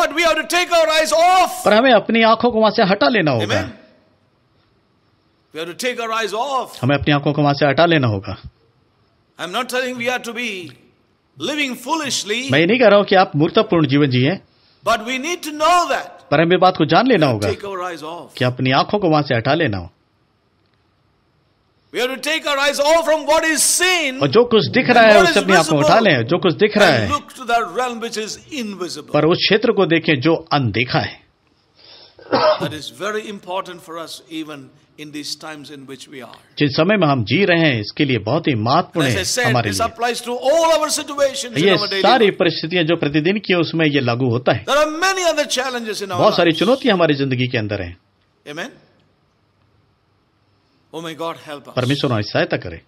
But we have to take our eyes off. पर हमें अपनी आंखों को वहां से हटा लेना होगा Amen? We have to take our eyes off. हमें अपनी आंखों को वहां से हटा लेना होगा I'm not telling we are to be living foolishly. मैं नहीं कह रहा हूं कि आप मूर्तापूर्ण जीवन जिए But we need to know that. पर हमें बात को जान लेना होगा कि अपनी आंखों को वहां से हटा लेना हो We have to take our eyes from what is seen. और जो कुछ दिख रहा है उसे अपने आप में उठा लें जो कुछ दिख रहा है look to that realm which is invisible. पर उस क्षेत्र को देखें जो अनदेखा है That is very important for us even in these times in which we are. जिस समय में हम जी रहे हैं इसके लिए बहुत ही महत्वपूर्ण है हमारे लिए। This applies to all our situations in our daily. ये सारी परिस्थितियां जो प्रतिदिन की हैं उसमें ये लागू होता है There are many other challenges in our बहुत सारी चुनौतियां हमारी जिंदगी के अंदर हैं। Amen. Oh my God, help परमेश्वर हमारी सहायता करे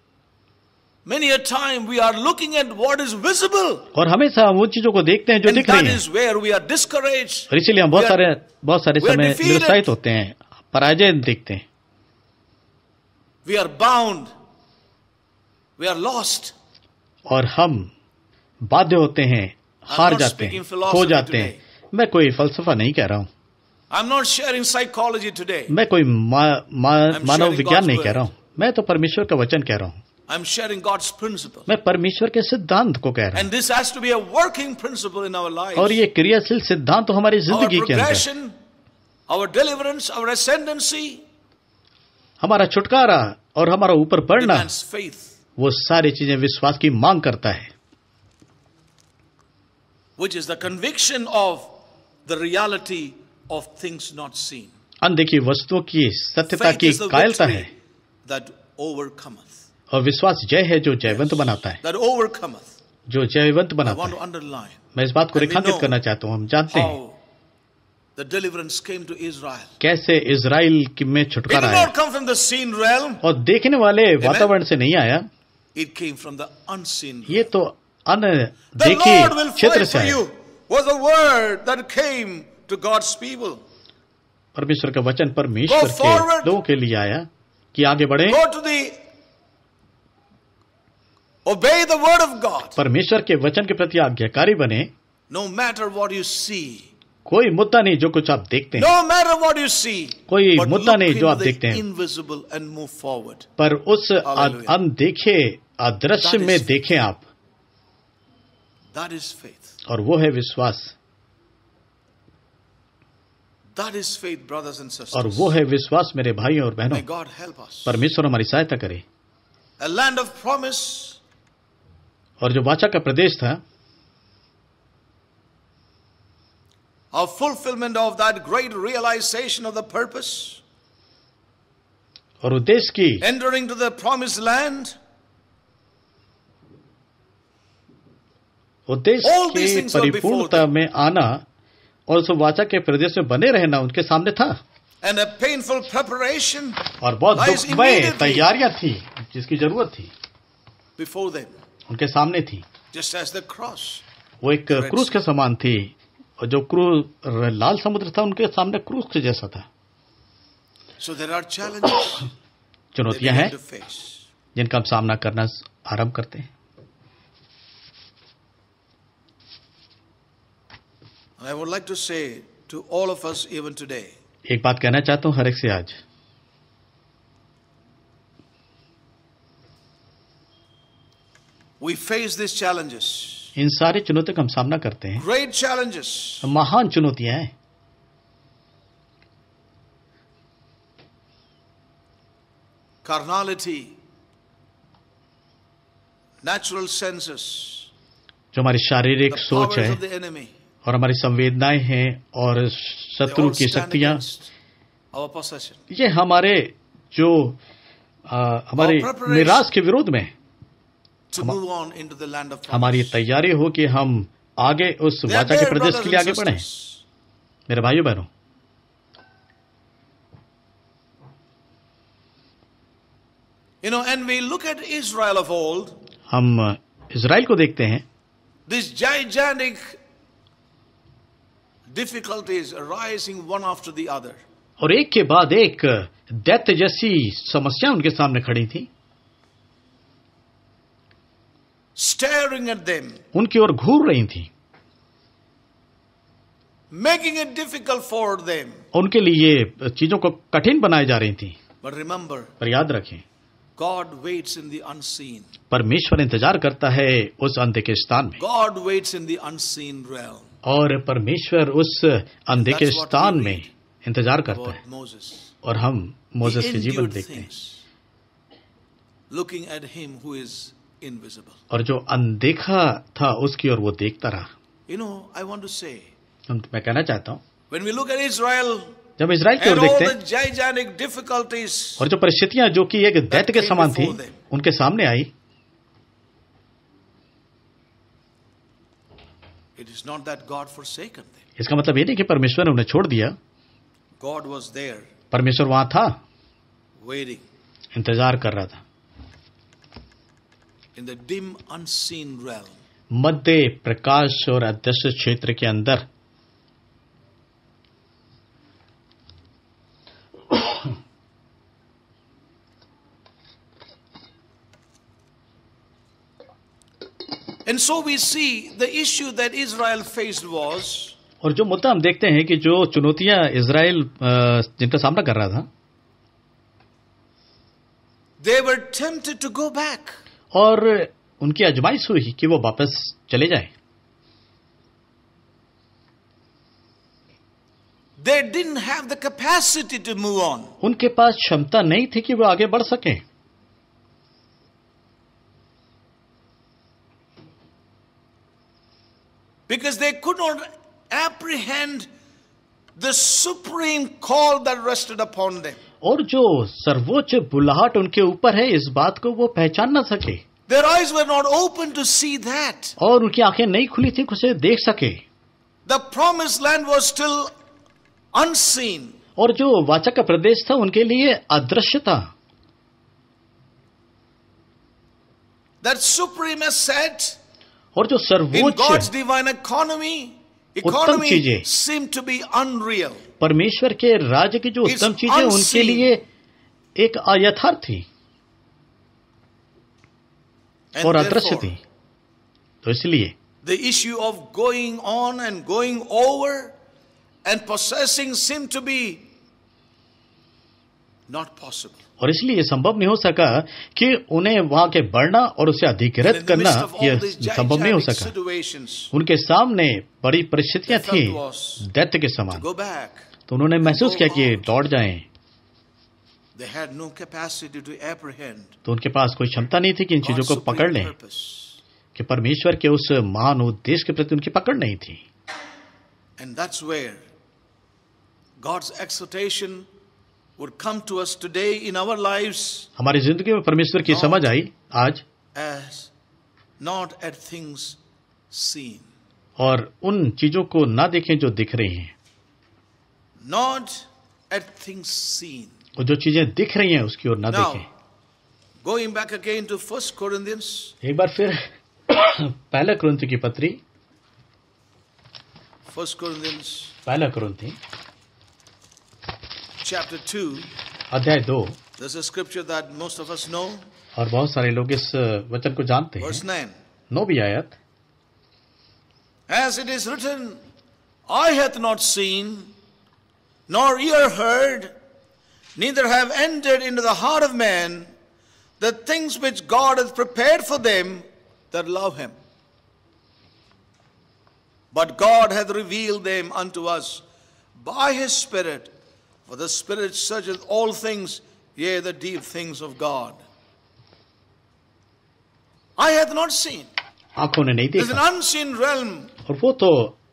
Many a time we are looking at what is visible. और हमेशा हम उन चीजों को देखते हैं जो दिख रही हैं। Is where we are discouraged. और इसीलिए हम बहुत सारे बहुत सारे समय निरुत्साहित होते हैं पराजय देखते हैं We are bound. We are lost. और हम बाध्य होते हैं हार जाते हैं खो जाते हैं मैं कोई फलसफा नहीं कह रहा हूं I'm not sharing psychology today. मैं कोई मानव विज्ञान नहीं कह रहा हूँ मैं तो परमेश्वर का वचन कह रहा हूँ I'm sharing God's principle. मैं परमेश्वर के सिद्धांत को कह रहा हूँ And this has to be a working principle in our lives. और ये क्रियाशील सिद्धांत तो हमारी जिंदगी के अंदर our deliverance, our ascendancy, हमारा छुटकारा और हमारा ऊपर बढ़ना वो सारी चीजें विश्वास की मांग करता है which is the conviction of the reality of things not seen. अनदेखी वस्तुओं की सत्यता की कायलता है that overcometh. और विश्वास जय है जो जयवंत बनाता है that overcometh. जो जयवंत बनाता है मैं इस बात को रेखांकित करना चाहता हूँ हम जानते हैं The deliverance came to Israel. कैसे इसराइल में छुटकारा आया और देखने वाले वातावरण से नहीं आया It came from the unseen realm. ये तो अनदेखी क्षेत्र से आया was a word that came to God's people. परमेश्वर का वचन परमेश्वर के लोगों के लिए आया कि आगे बढ़े go to the obey the word of God परमेश्वर के वचन के प्रति आज्ञाकारी बने no matter what you see कोई मुद्दा नहीं जो कुछ आप देखते हैं no matter what you see कोई मुद्दा नहीं जो आप देखते हैं इनविजिबल एंड मूव फॉरवर्ड पर उस अनदेखे अदृश्य में देखें आप दैट इज फेथ और वो है विश्वास That is faith, brothers and sisters. और वो है विश्वास मेरे भाइयों और बहनों परमेश्वर हमारी सहायता करे A land of promise. और जो वाचा का प्रदेश था A fulfillment of that great realization of the purpose और उद्देश्य की entering to the promised land उद्देश्य की परिपूर्णता में आना और उस वाचा के प्रदेश में बने रहना उनके सामने था और बहुत दुखमय तैयारियां थी जिसकी जरूरत थी them, उनके सामने थी जस्ट एज the वो एक क्रूस के समान थी और जो क्रूज लाल समुद्र था उनके सामने क्रूस के जैसा था सो देर आर चैलेंज चुनौतियां हैं जिनका हम सामना करना आरंभ करते हैं And I would like to say to all एक बात कहना चाहता हूं हर एक से आज वी फेस दिस चैलेंजेस इन सारे चुनौतियों का हम सामना करते हैं ग्रेट चैलेंजेस महान चुनौतियां हैं कर्नालिटी नेचुरल सेंसेस जो हमारी शारीरिक सोच है और हमारी संवेदनाएं हैं और शत्रु की शक्तियां ये हमारे जो आ, हमारे निराश के विरोध में हम, हमारी तैयारी हो कि हम आगे उस वाचा के प्रदेश के लिए आगे बढ़े मेरे भाइयों बहनों you know and we look at Israel of old हम इसराइल को देखते हैं. This gigantic difficulties arising one after the other. और एक के बाद एक डेथ जैसी समस्या उनके सामने खड़ी थी स्टेयरिंग एट देम उनकी ओर घूर रही थी making it difficult for them उनके लिए चीजों को कठिन बनाए जा रही थी बट रिमेंबर पर याद रखें God waits in the unseen परमेश्वर इंतजार करता है उस अंत के स्थान में God waits in the unseen realm और परमेश्वर उस अंधे के स्थान में इंतजार करता है और हम मोजस के जीवन देखते हैं और जो अनदेखा था उसकी ओर वो देखता रहा you know I want say say, मैं कहना चाहता हूँ जब इसराइल की ओर देखते हैं और जो परिस्थितियां जो कि एक दैत्य के समान थी उनके सामने आई It is not that God forsaken them. इसका मतलब ये नहीं कि परमेश्वर ने उन्हें छोड़ दिया God was there, परमेश्वर वहां था waiting इंतजार कर रहा था in the dim unseen realm मध्य प्रकाश और अध्यक्ष क्षेत्र के अंदर and so we see the issue that Israel faced was और जो मुद्दा हम देखते हैं कि जो चुनौतियां इसराइल जिनका सामना कर रहा था they were attempted to go back और उनकी अजमाइश हुई कि वो वापस चले जाए they didn't have the capacity to move on उनके पास क्षमता नहीं थी कि वो आगे बढ़ सकें because they could not apprehend the supreme call that rested upon them. और जो सर्वोच्च बुलाहट उनके ऊपर है इस बात को वो पहचान न सके Their eyes were not open to see that. और उनकी आंखें नहीं खुली थी उसे देख सके The promised land was still unseen. और जो वाचक का प्रदेश था उनके लिए अदृश्य था That supreme asset और जो सर्वोच्च डिवाइन इकोनॉमी इकोनॉमी चीजें सीम टू बी अनरियल परमेश्वर के राज्य की जो उत्तम चीजें उनके लिए एक अयथार्थ थी और अदृश्य थी तो इसलिए the issue of going on and going over and processing seem to be और इसलिए ये संभव नहीं हो सका कि उन्हें वहां के बढ़ना और उसे अधिकृत करना यह संभव नहीं हो सका उनके सामने बड़ी परिस्थितियां थी दैत्य के समान तो उन्होंने महसूस किया कि दौड़ जाएं तो उनके पास कोई क्षमता नहीं थी कि इन चीजों को पकड़ लें कि परमेश्वर के उस महान उद्देश्य के प्रति उनकी पकड़ नहीं थी and that's where God's expectation would come to us today in our lives हमारी जिंदगी में परमेश्वर की समझ आई आज as not at things seen और उन चीजों को ना देखें जो दिख रही हैं not at things seen और जो चीजें दिख रही हैं उसकी ओर ना Now, देखें going back again to first corinthians एक बार फिर पहला क्रंथ की पत्री फर्स्ट कोरिंथियंस पहला क्रंथी chapter 2 अध्याय दो, this is scripture that most of us know और बहुत सारे लोग इस वचन को जानते हैं verse 9 नौ भी आयत as it is written eye hath not seen nor ear heard neither have entered into the heart of man the things which God hath prepared for them that love him. But God hath revealed them unto us by his Spirit, For the Spirit searcheth all things, yea, the deep things of God. I hath not seen. आंखों ने नहीं देखा an unseen realm. और वो तो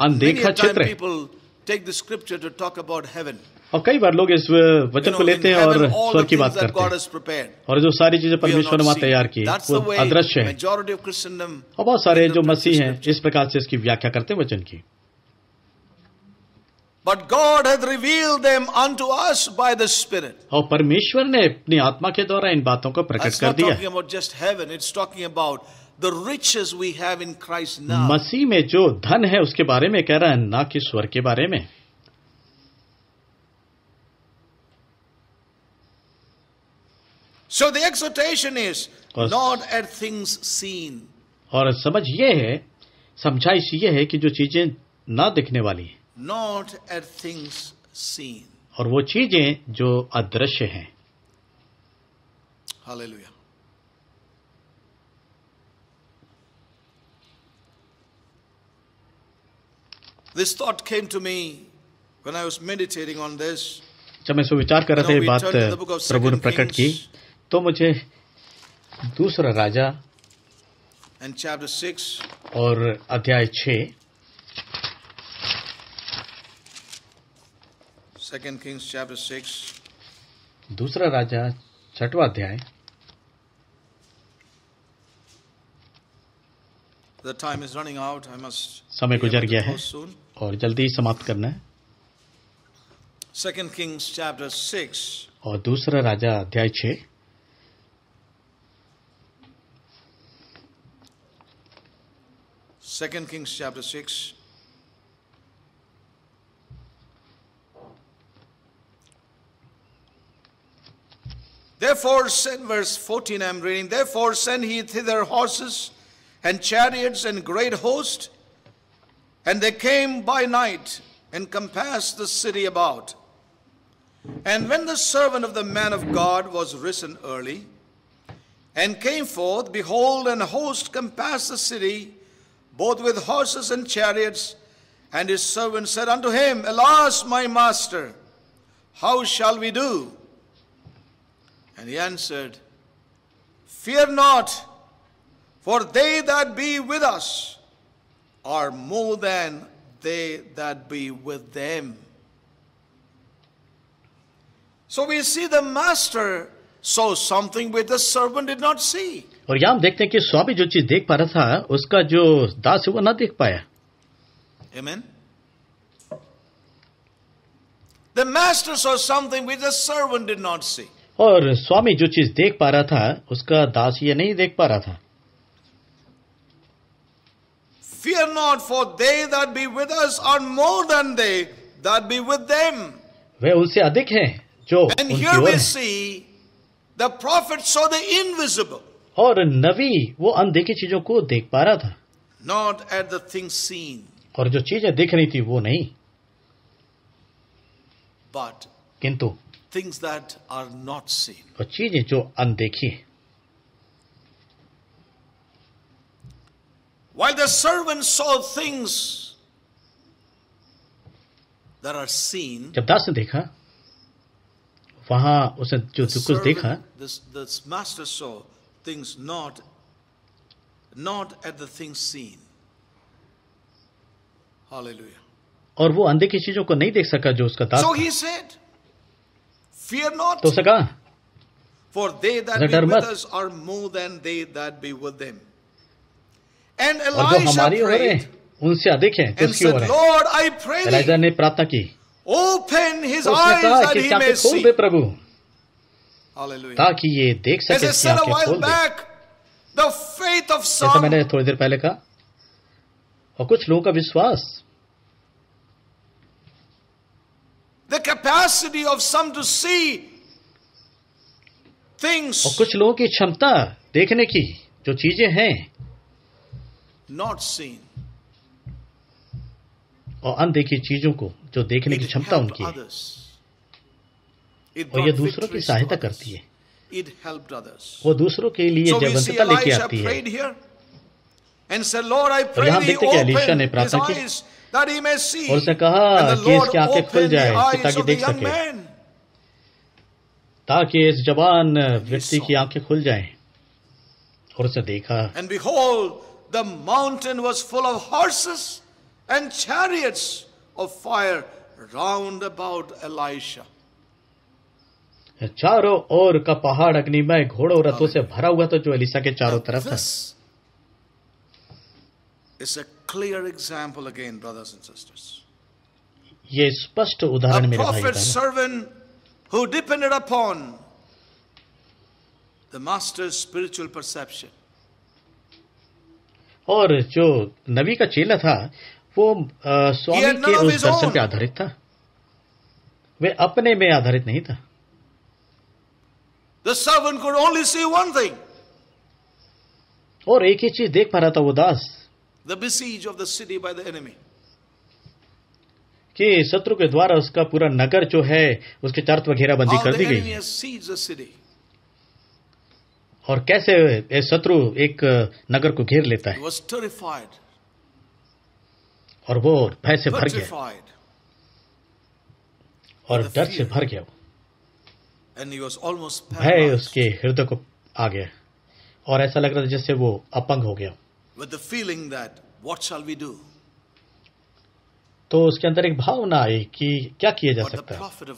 अनदेखा क्षेत्र है take the scripture to talk about heaven. और कई बार लोग इस uh, वचन को लेते हैं और स्वर की बात करते हैं और जो सारी चीजें परमेश्वर ने वहां तैयार की वो अदृश्य है और बहुत सारे जो मसीह हैं इस प्रकार से इसकी व्याख्या करते हैं वचन की but God has reveal them unto us by the spirit और परमेश्वर ने अपनी आत्मा के द्वारा इन बातों को प्रकट कर दिया about just heaven it's talking about the riches we have in Christ now मसीह में जो धन है उसके बारे में कह रहा है ना कि स्वर के बारे में so the exhortation is not at things seen और समझ ये है समझाइश ये है कि जो चीजें ना दिखने वाली है नॉट एट थिंग्स सीन और वो चीजें जो अदृश्य हैं hallelujah this thought came to me when I was meditating on this जब मैं इस विचार कर रहा था ये बात प्रभु ने प्रकट की तो मुझे दूसरा राजा एंड चैप्टर सिक्स और अध्याय 6 सेकंड किंग्स चैप्टर सिक्स दूसरा राजा छठवा अध्याय The time is running out. I must समय गुजर गया है और जल्दी ही समाप्त करना है सेकेंड किंग्स चैप्टर सिक्स और दूसरा राजा अध्याय छे second Kings chapter six Therefore, send, verse 14, I'm reading, therefore send he thither horses and chariots and great host. And they came by night and compassed the city about. And when the servant of the man of God was risen early and came forth, behold, an host compassed the city, both with horses and chariots. And his servant said unto him, Alas, my master, how shall we do? And he answered, Fear not, for they that be with us are more than they that be with them. So we see the master saw something which the servant did not see. और यहाँ हम देखते हैं कि स्वामी जो चीज देख पा रहा था उसका जो दास है वो ना देख पाया Amen. The master saw something which the servant did not see. और स्वामी जो चीज देख पा रहा था उसका दास ये नहीं देख पा रहा था Fear not, for they that be with us are more than they that be with them. वे उनसे अधिक हैं जो And here we see the prophet saw the invisible. और नबी वो अनदेखी चीजों को देख पा रहा था Not at the things seen. और जो चीजें दिख रही थी वो नहीं But किंतु things that are not seen और चीजें जो अनदेखी हैं while the servant saw things that are seen जब दास ने देखा वहां उसने जो सब कुछ देखा this, this master saw things not not at the things seen hallelujah और वो अंधे की चीजों को नहीं देख सका जो उसका दास so he said Fear not. तो उसने कहा For they that be with us are more than they that be with them. And Elijah prayed. उनसे अधिक हैं जिसकी ओर है एलाइजा ने प्रार्थना की open his eyes that he may see खोल दे प्रभु ताकि ये देख सके कि आंखें खोल दे सम मैंने थोड़ी देर पहले कहा और कुछ लोगों का विश्वास capacity of some to see things. और कुछ लोगों की क्षमता देखने की जो चीजें हैं नॉट सीन और अनदेखी चीजों को जो देखने की क्षमता उनकी है और यह दूसरों की सहायता करती है it helped others. वो दूसरों के लिए so जयवंतता लेके आती है and said, Lord, I pray और यहाँ देखते कि एलिशा ने प्रार्थना की और उसने कहा कि इसके आंखें खुल जाए ताकि देख सके ताकि इस जवान व्यक्ति की आंखें खुल जाए और उसने देखा and behold the mountain was full of horses and chariots of fire round about Elisha चारों ओर का पहाड़ अग्निमय घोड़ों रथों से भरा हुआ था जो एलिसा के चारों तरफ था clear example again, brothers and sisters. ये स्पष्ट उदाहरण मेरे भाई prophet servant who depended upon the master's spiritual perception. और जो नबी का चेला था वो आ, स्वामी के उस दर्शन पे आधारित था वे अपने में आधारित नहीं था The servant could only see one thing. और एक ही चीज देख पा रहा था वो दास the besiege of the city by the enemy. कि शत्रु के द्वारा उसका पूरा नगर जो है उसके चारों घेराबंदी कर दी गई और कैसे शत्रु एक नगर को घेर लेता है और वो भय से भर गया और डर से भर गया भय उसके हृदय को आ गया और ऐसा लग रहा था जैसे वो अपंग हो गया with the feeling that what shall we do? तो उसके अंदर एक भावना आई कि क्या किया जा सकता है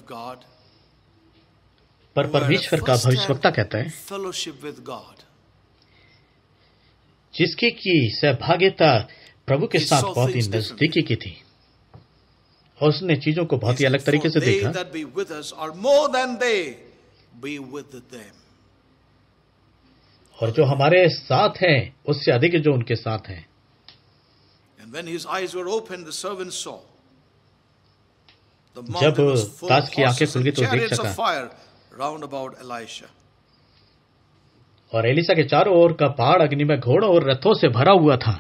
पर परमेश्वर का भविष्यवक्ता कहता है जिसकी की सहभागिता प्रभु के साथ बहुत ही नजदीकी की थी और उसने चीजों को बहुत ही अलग तरीके से देखा और जो हमारे साथ हैं उससे अधिक जो उनके साथ हैं जब दास की आंखें खुल गई तो देख सका और एलिसा के चारों ओर का पहाड़ अग्नि में घोड़ों और रथों से भरा हुआ था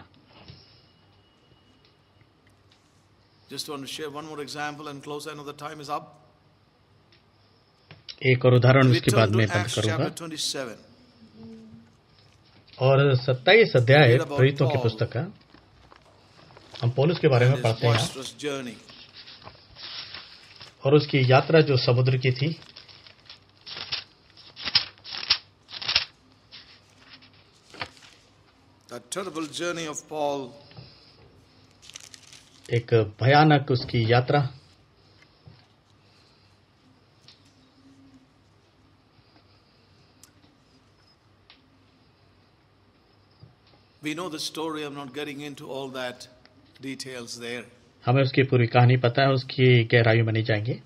एक और उदाहरण उसके बाद में बंद करूंगा और सत्ताईस अध्याय प्रेरितों की पुस्तक का हम पोलिस के बारे में पढ़ते हैं और उसकी यात्रा जो समुद्र की थी जर्नी ऑफ पॉल एक भयानक उसकी यात्रा We know the story. I'm not getting into all that details there. हमें उसकी पूरी कहानी पता है उसकी गहराइयों में नहीं जाएंगे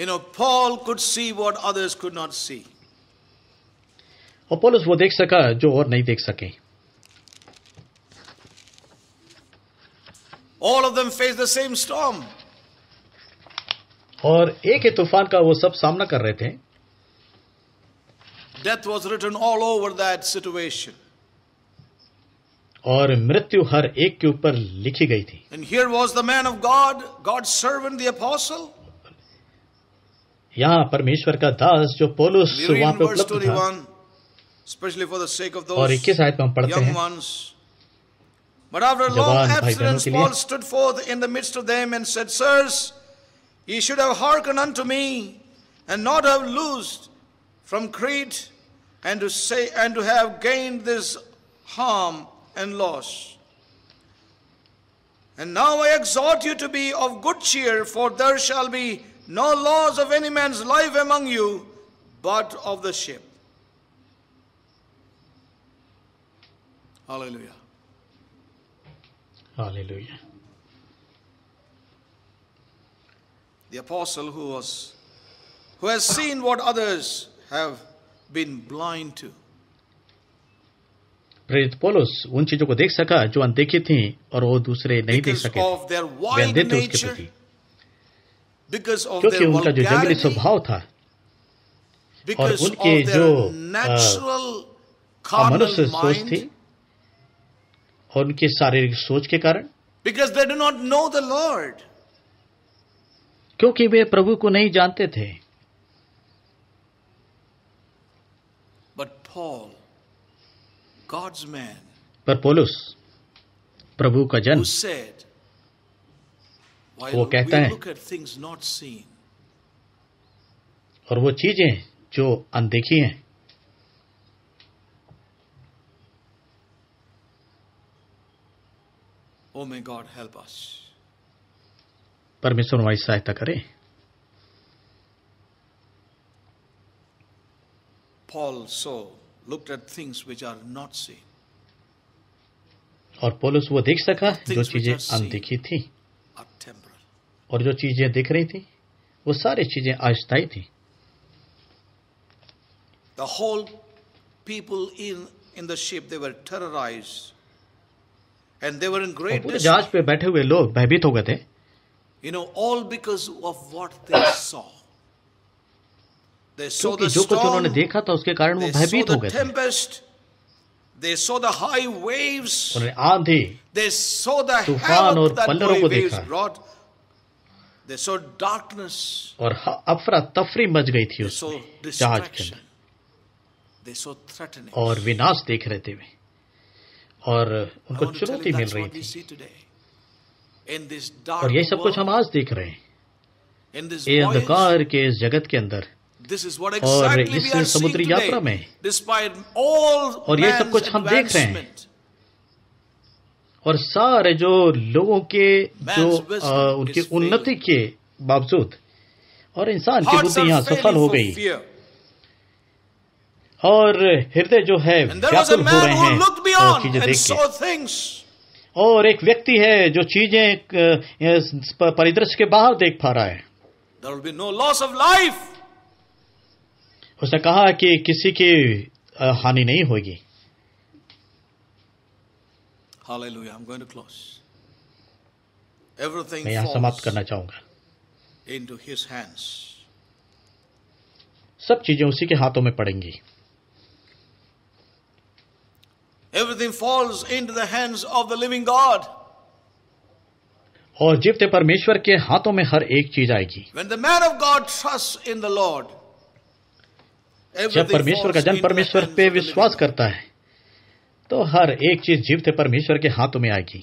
You know, Paul could see what others could not see. और पौलुस वो देख सका जो और नहीं देख सके All of them faced the same storm. और एक ही तूफान का वो सब सामना कर रहे थे Death was written all over that situation. और मृत्यु हर एक के ऊपर लिखी गई थी And here was the man of God, God's servant, the apostle. यहाँ परमेश्वर का दास जो पोलुस वहां पे उपलब्ध था especially for the sake of those और 21 आयत में हम पढ़ते हैं But after a long absence, Paul stood forth in the midst of them and said, Sirs, ye should have hearkened unto me, and not have loosed from Crete, and to say and to have gained this harm and loss. And now I exhort you to be of good cheer, for there shall be no loss of any man's life among you, but of the ship. Hallelujah. Hallelujah. The apostle who was who has seen what others have been blind to. प्रेरित पोलोस उन चीजों को देख सका जो अनदेखी थी और वो दूसरे नहीं देख सके उसके प्रति क्योंकि उनका जो जंगली स्वभाव था और उनके जो मनुष्य सोच थी और उनकी शारीरिक सोच के कारण because they do not know the Lord क्योंकि वे प्रभु को नहीं जानते थे बट फॉल पर पोलुस प्रभु का जन वो कहता है और वो चीजें जो अनदेखी हैं ओ मे गॉड हेल्प अस परमेश्वर हमारी सहायता करे Paul saw looked at things which are not seen. और पोलस वो देख सका जो चीजें अनदेखी थी और जो चीजें दिख रही थी वो सारी चीजें अस्थायी थी The whole people in in the ship they were terrorized and they were in great जहाज पे बैठे हुए लोग भयभीत हो गए थे You know all because of what they saw क्योंकि जो कुछ उन्होंने देखा था उसके कारण वो भयभीत हो गए थे They saw the high waves. आंधी they saw the तूफान और पल्लरों को देखा brought. They saw darkness. और अफरा तफरी मच गई थी उस जहाज के अंदर और विनाश देख रहे थे वे और उनको चुनौती मिल रही थी और यही सब कुछ हम आज देख रहे हैं ये अंधकार के इस जगत के अंदर दिस इज वॉट और इस समुद्री यात्रा में और ये सब कुछ हम देख रहे हैं और सारे जो लोगों के जो आ, उनकी उन्नति के बावजूद और इंसान की बुद्धि यहाँ सफल हो गई और हृदय जो है व्याकुल हो रहे हैं चीजें देख के और एक व्यक्ति है जो चीजें परिदृश्य के बाहर देख पा रहा है no उसने कहा कि किसी की हानि नहीं होगी मैं यहां समाप्त करना चाहूंगा इन टू हिस्स सब चीजें उसी के हाथों में पड़ेंगी everything falls into hands of the living God और जीवते परमेश्वर के हाथों में हर एक चीज आएगी when the man of God trust in the Lord जब परमेश्वर का जन परमेश्वर पे विश्वास करता है तो हर एक चीज जीवित परमेश्वर के हाथों में आएगी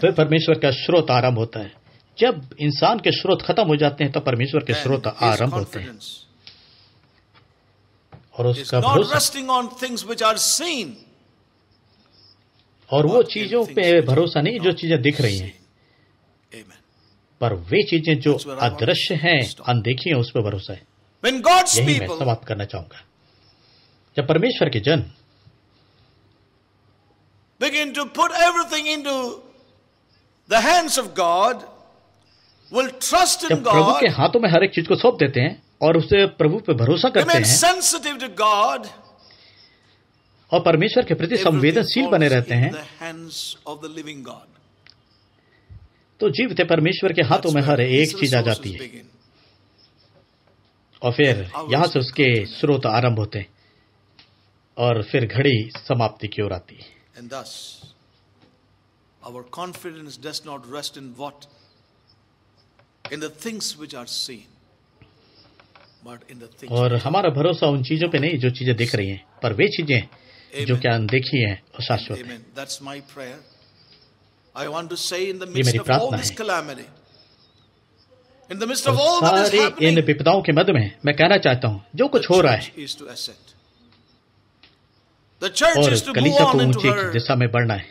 तो परमेश्वर का स्रोत आरंभ होता है जब इंसान के स्रोत खत्म हो जाते हैं तो परमेश्वर के स्रोत आरंभ होते हैं और उसका भरोसा और वो चीजों पे भरोसा नहीं जो चीजें दिख रही हैं पर वे चीजें जो अदृश्य हैं अनदेखी हैं उस पर भरोसा है यही मैं समाप्त करना चाहूंगा जब परमेश्वर के जन begin to put everything into hands of God will trust in God. प्रभु के हाथों में हर एक चीज को सौंप देते हैं और उसे प्रभु पे भरोसा करते हैं सेंसिटिव टू गॉड और परमेश्वर के प्रति संवेदनशील बने रहते हैं तो जीवते परमेश्वर के हाथों में हर एक चीज आ जाती है और फिर यहां से उसके स्रोत आरंभ होते हैं और फिर घड़ी समाप्ति की ओर आती है और हमारा भरोसा उन चीजों पे नहीं जो चीजें दिख रही हैं पर वे चीजें जो क्या अनदेखी है और शाश्वत हैं। I want to say in the midst of all this calamity, in the midst of all that is happening, इन विपदाओं के मध्य में मैं कहना चाहता हूँ जो कुछ हो रहा है और कलीसिया को ऊंची दिशा में बढ़ना है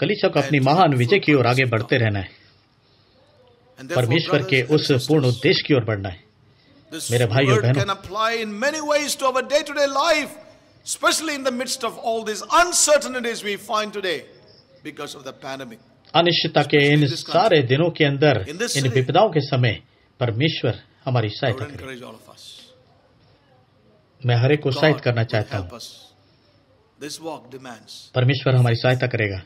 कलीसिया को अपनी महान विजय की ओर आगे बढ़ते रहना है परमेश्वर के उस पूर्ण उद्देश्य की ओर बढ़ना है मेरे भाई और बहनों especially in the midst of all these uncertainties we find today because of the pandemic. अनिश्चितता के इन सारे दिनों के अंदर इन विपदाओं के समय परमेश्वर हमारी सहायता करे मैं हर एक को सहायता करना चाहता हूं परमेश्वर हमारी सहायता करेगा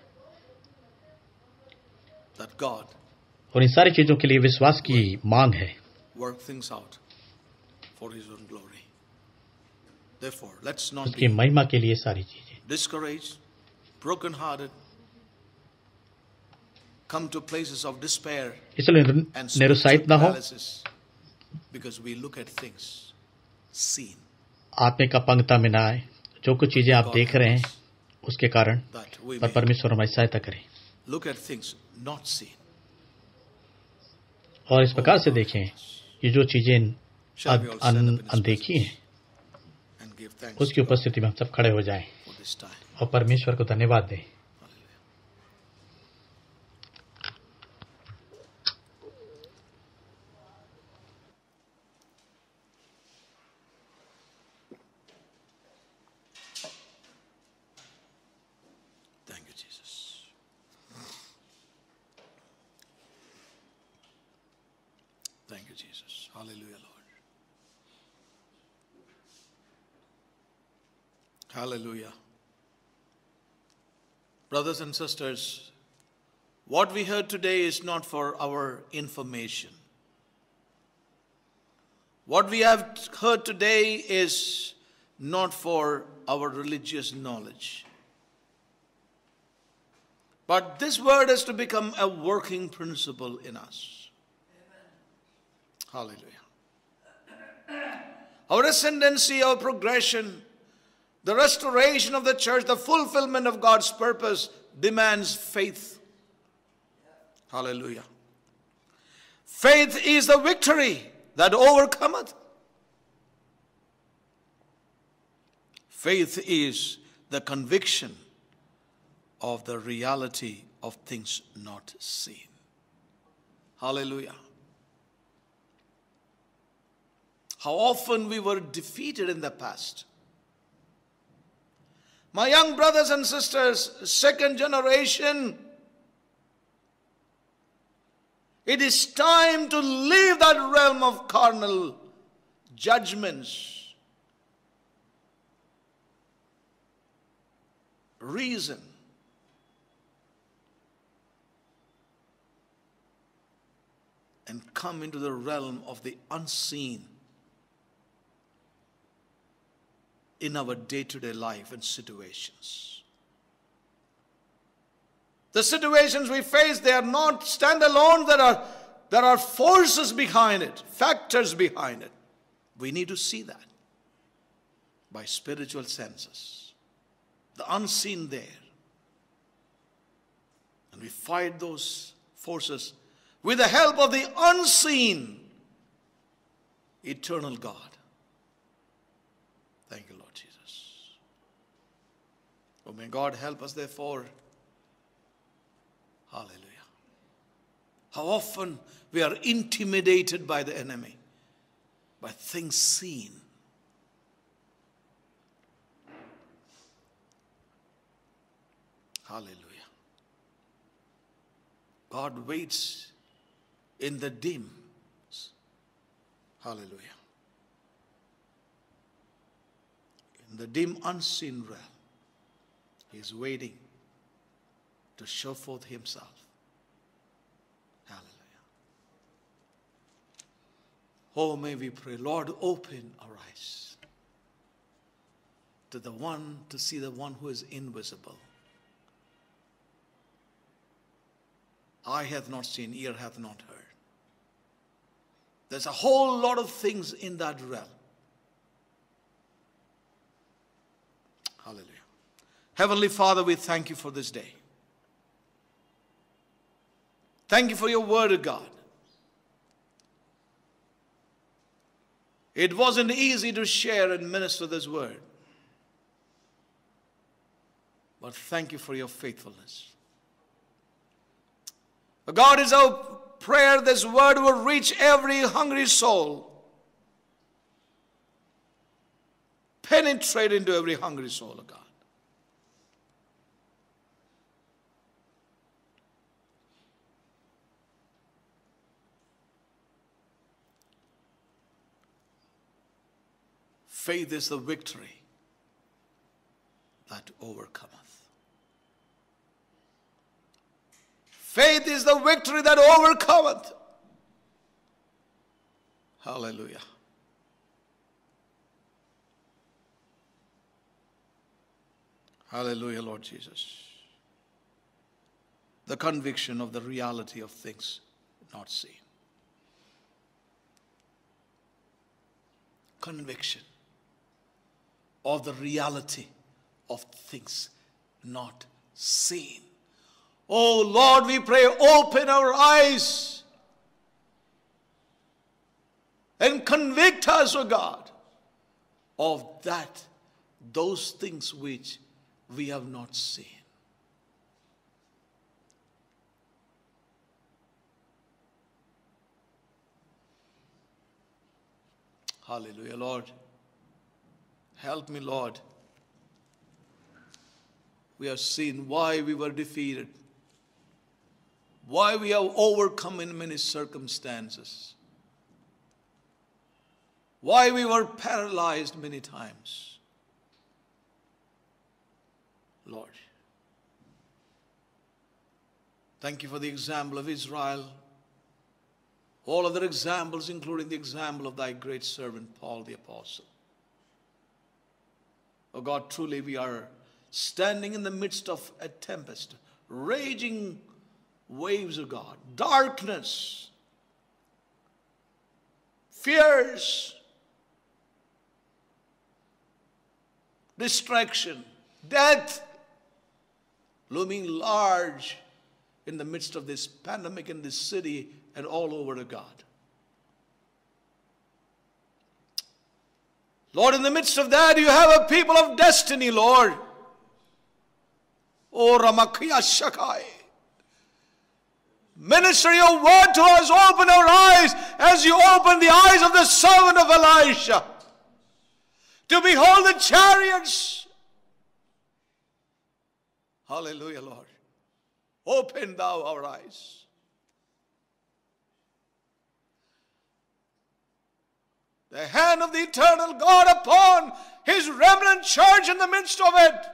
और इन सारी चीजों के लिए विश्वास की मांग है उसकी महिमा के लिए सारी चीजें discourage broken heart come to places of despair इसलिए निरुत्साहित ना हो because we look at things seen आत्मिक पंगता में ना आए जो कुछ चीजें आप देख रहे हैं उसके कारण पर परमेश्वर हमारी सहायता करें look at things not seen और इस प्रकार से oh, देखें ये जो चीजें अनदेखी हैं उसकी उपस्थिति में हम सब खड़े हो जाएं और परमेश्वर को धन्यवाद दें brothers and sisters, what we heard today is not for our information. What we have heard today is not for our religious knowledge. But this word has to become a working principle in us. Amen. Hallelujah. Our ascendancy, our progression, the restoration of the church, the fulfillment of God's purpose demands faith. Hallelujah. Faith is the victory that overcometh. Faith is the conviction of the reality of things not seen. Hallelujah. How often we were defeated in the past my young brothers and sisters, second generation, it is time to leave that realm of carnal judgments, reason. And come into the realm of the unseen in our day to day life and situations. The situations we face, they are not standalone, there are, there are forces behind it, factors behind it. We need to see that by spiritual senses, the unseen there. And we fight those forces with the help of the unseen eternal God. Thank you, Lord. Oh, may God help us, therefore. Hallelujah. How often we are intimidated by the enemy, by things seen. Hallelujah. God waits in the dim. Hallelujah. In the dim, unseen realm. He's waiting to show forth Himself. Hallelujah. Oh, may we pray, Lord, open our eyes to the one, to see the one who is invisible. Eye hath not seen, ear hath not heard. There's a whole lot of things in that realm. Hallelujah. Heavenly Father, we thank you for this day. Thank you for your word, God. It wasn't easy to share and minister this word. But thank you for your faithfulness. God is our prayer this word will reach every hungry soul. Penetrate into every hungry soul, God. Faith is the victory that overcometh. Faith is the victory that overcometh. Hallelujah. Hallelujah, Lord Jesus. The conviction of the reality of things not seen. Conviction. Of the reality of things not seen. Oh Lord, we pray, open our eyes and convict us, O oh God, of that, those things which we have not seen. Hallelujah, Lord. Help me, Lord. We have seen why we were defeated, why we have overcome in many circumstances, why we were paralyzed many times. Lord, thank you for the example of Israel all other examples, including the example of thy great servant Paul the Apostle. Oh God, truly we are standing in the midst of a tempest, raging waves of oh God, darkness, fears, distraction, death looming large in the midst of this pandemic in this city and all over oh God. Lord, in the midst of that, you have a people of destiny, Lord. O Ramakya Shakai. Minister your word to us. Open our eyes as you open the eyes of the servant of Elisha to behold the chariots. Hallelujah, Lord. Open thou our eyes. the hand of the eternal God upon his remnant church in the midst of it.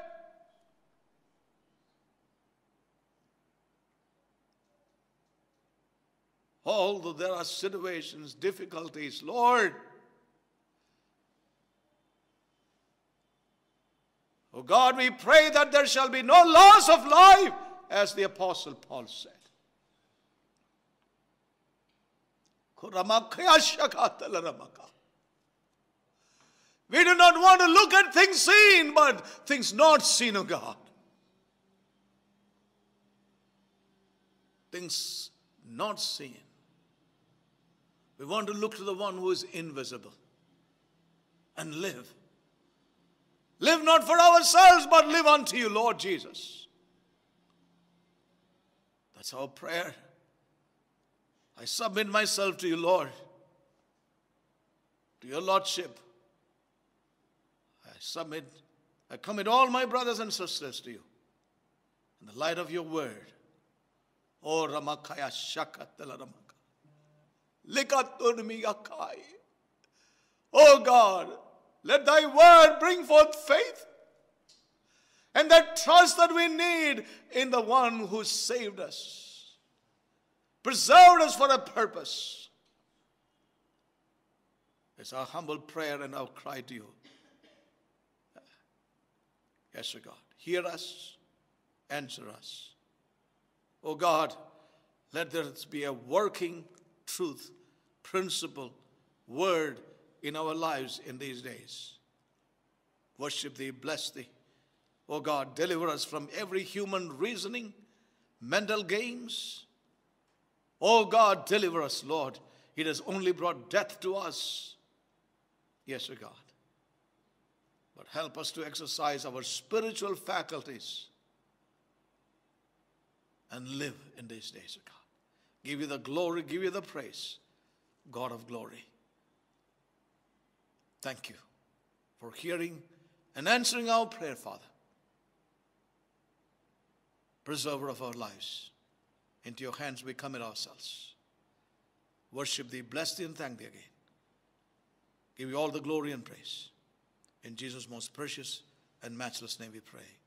Although there are situations, difficulties, Lord, oh God, we pray that there shall be no loss of life, as the Apostle Paul said. We do not want to look at things seen, but things not seen of God. Things not seen. We want to look to the one who is invisible and live. Live not for ourselves, but live unto you, Lord Jesus. That's our prayer. I submit myself to you, Lord, to your Lordship submit, I commit all my brothers and sisters to you. In the light of your word, O Ramakaya Shakatala Ramaka. Likatunmiyakai. O God, let thy word bring forth faith and that trust that we need in the one who saved us, preserved us for a purpose. It's our humble prayer and our cry to you as a God. Hear us, answer us. O oh God, let there be a working truth, principle, word in our lives in these days. Worship Thee, bless Thee. O oh God, deliver us from every human reasoning, mental games. O oh God, deliver us, Lord. It has only brought death to us. Yes, O God but help us to exercise our spiritual faculties and live in these days, O God. Give you the glory, give you the praise, God of glory. Thank you for hearing and answering our prayer, Father. Preserver of our lives, into your hands we commit ourselves. Worship thee, bless thee, and thank thee again. Give you all the glory and praise. In Jesus' most precious and matchless name we pray.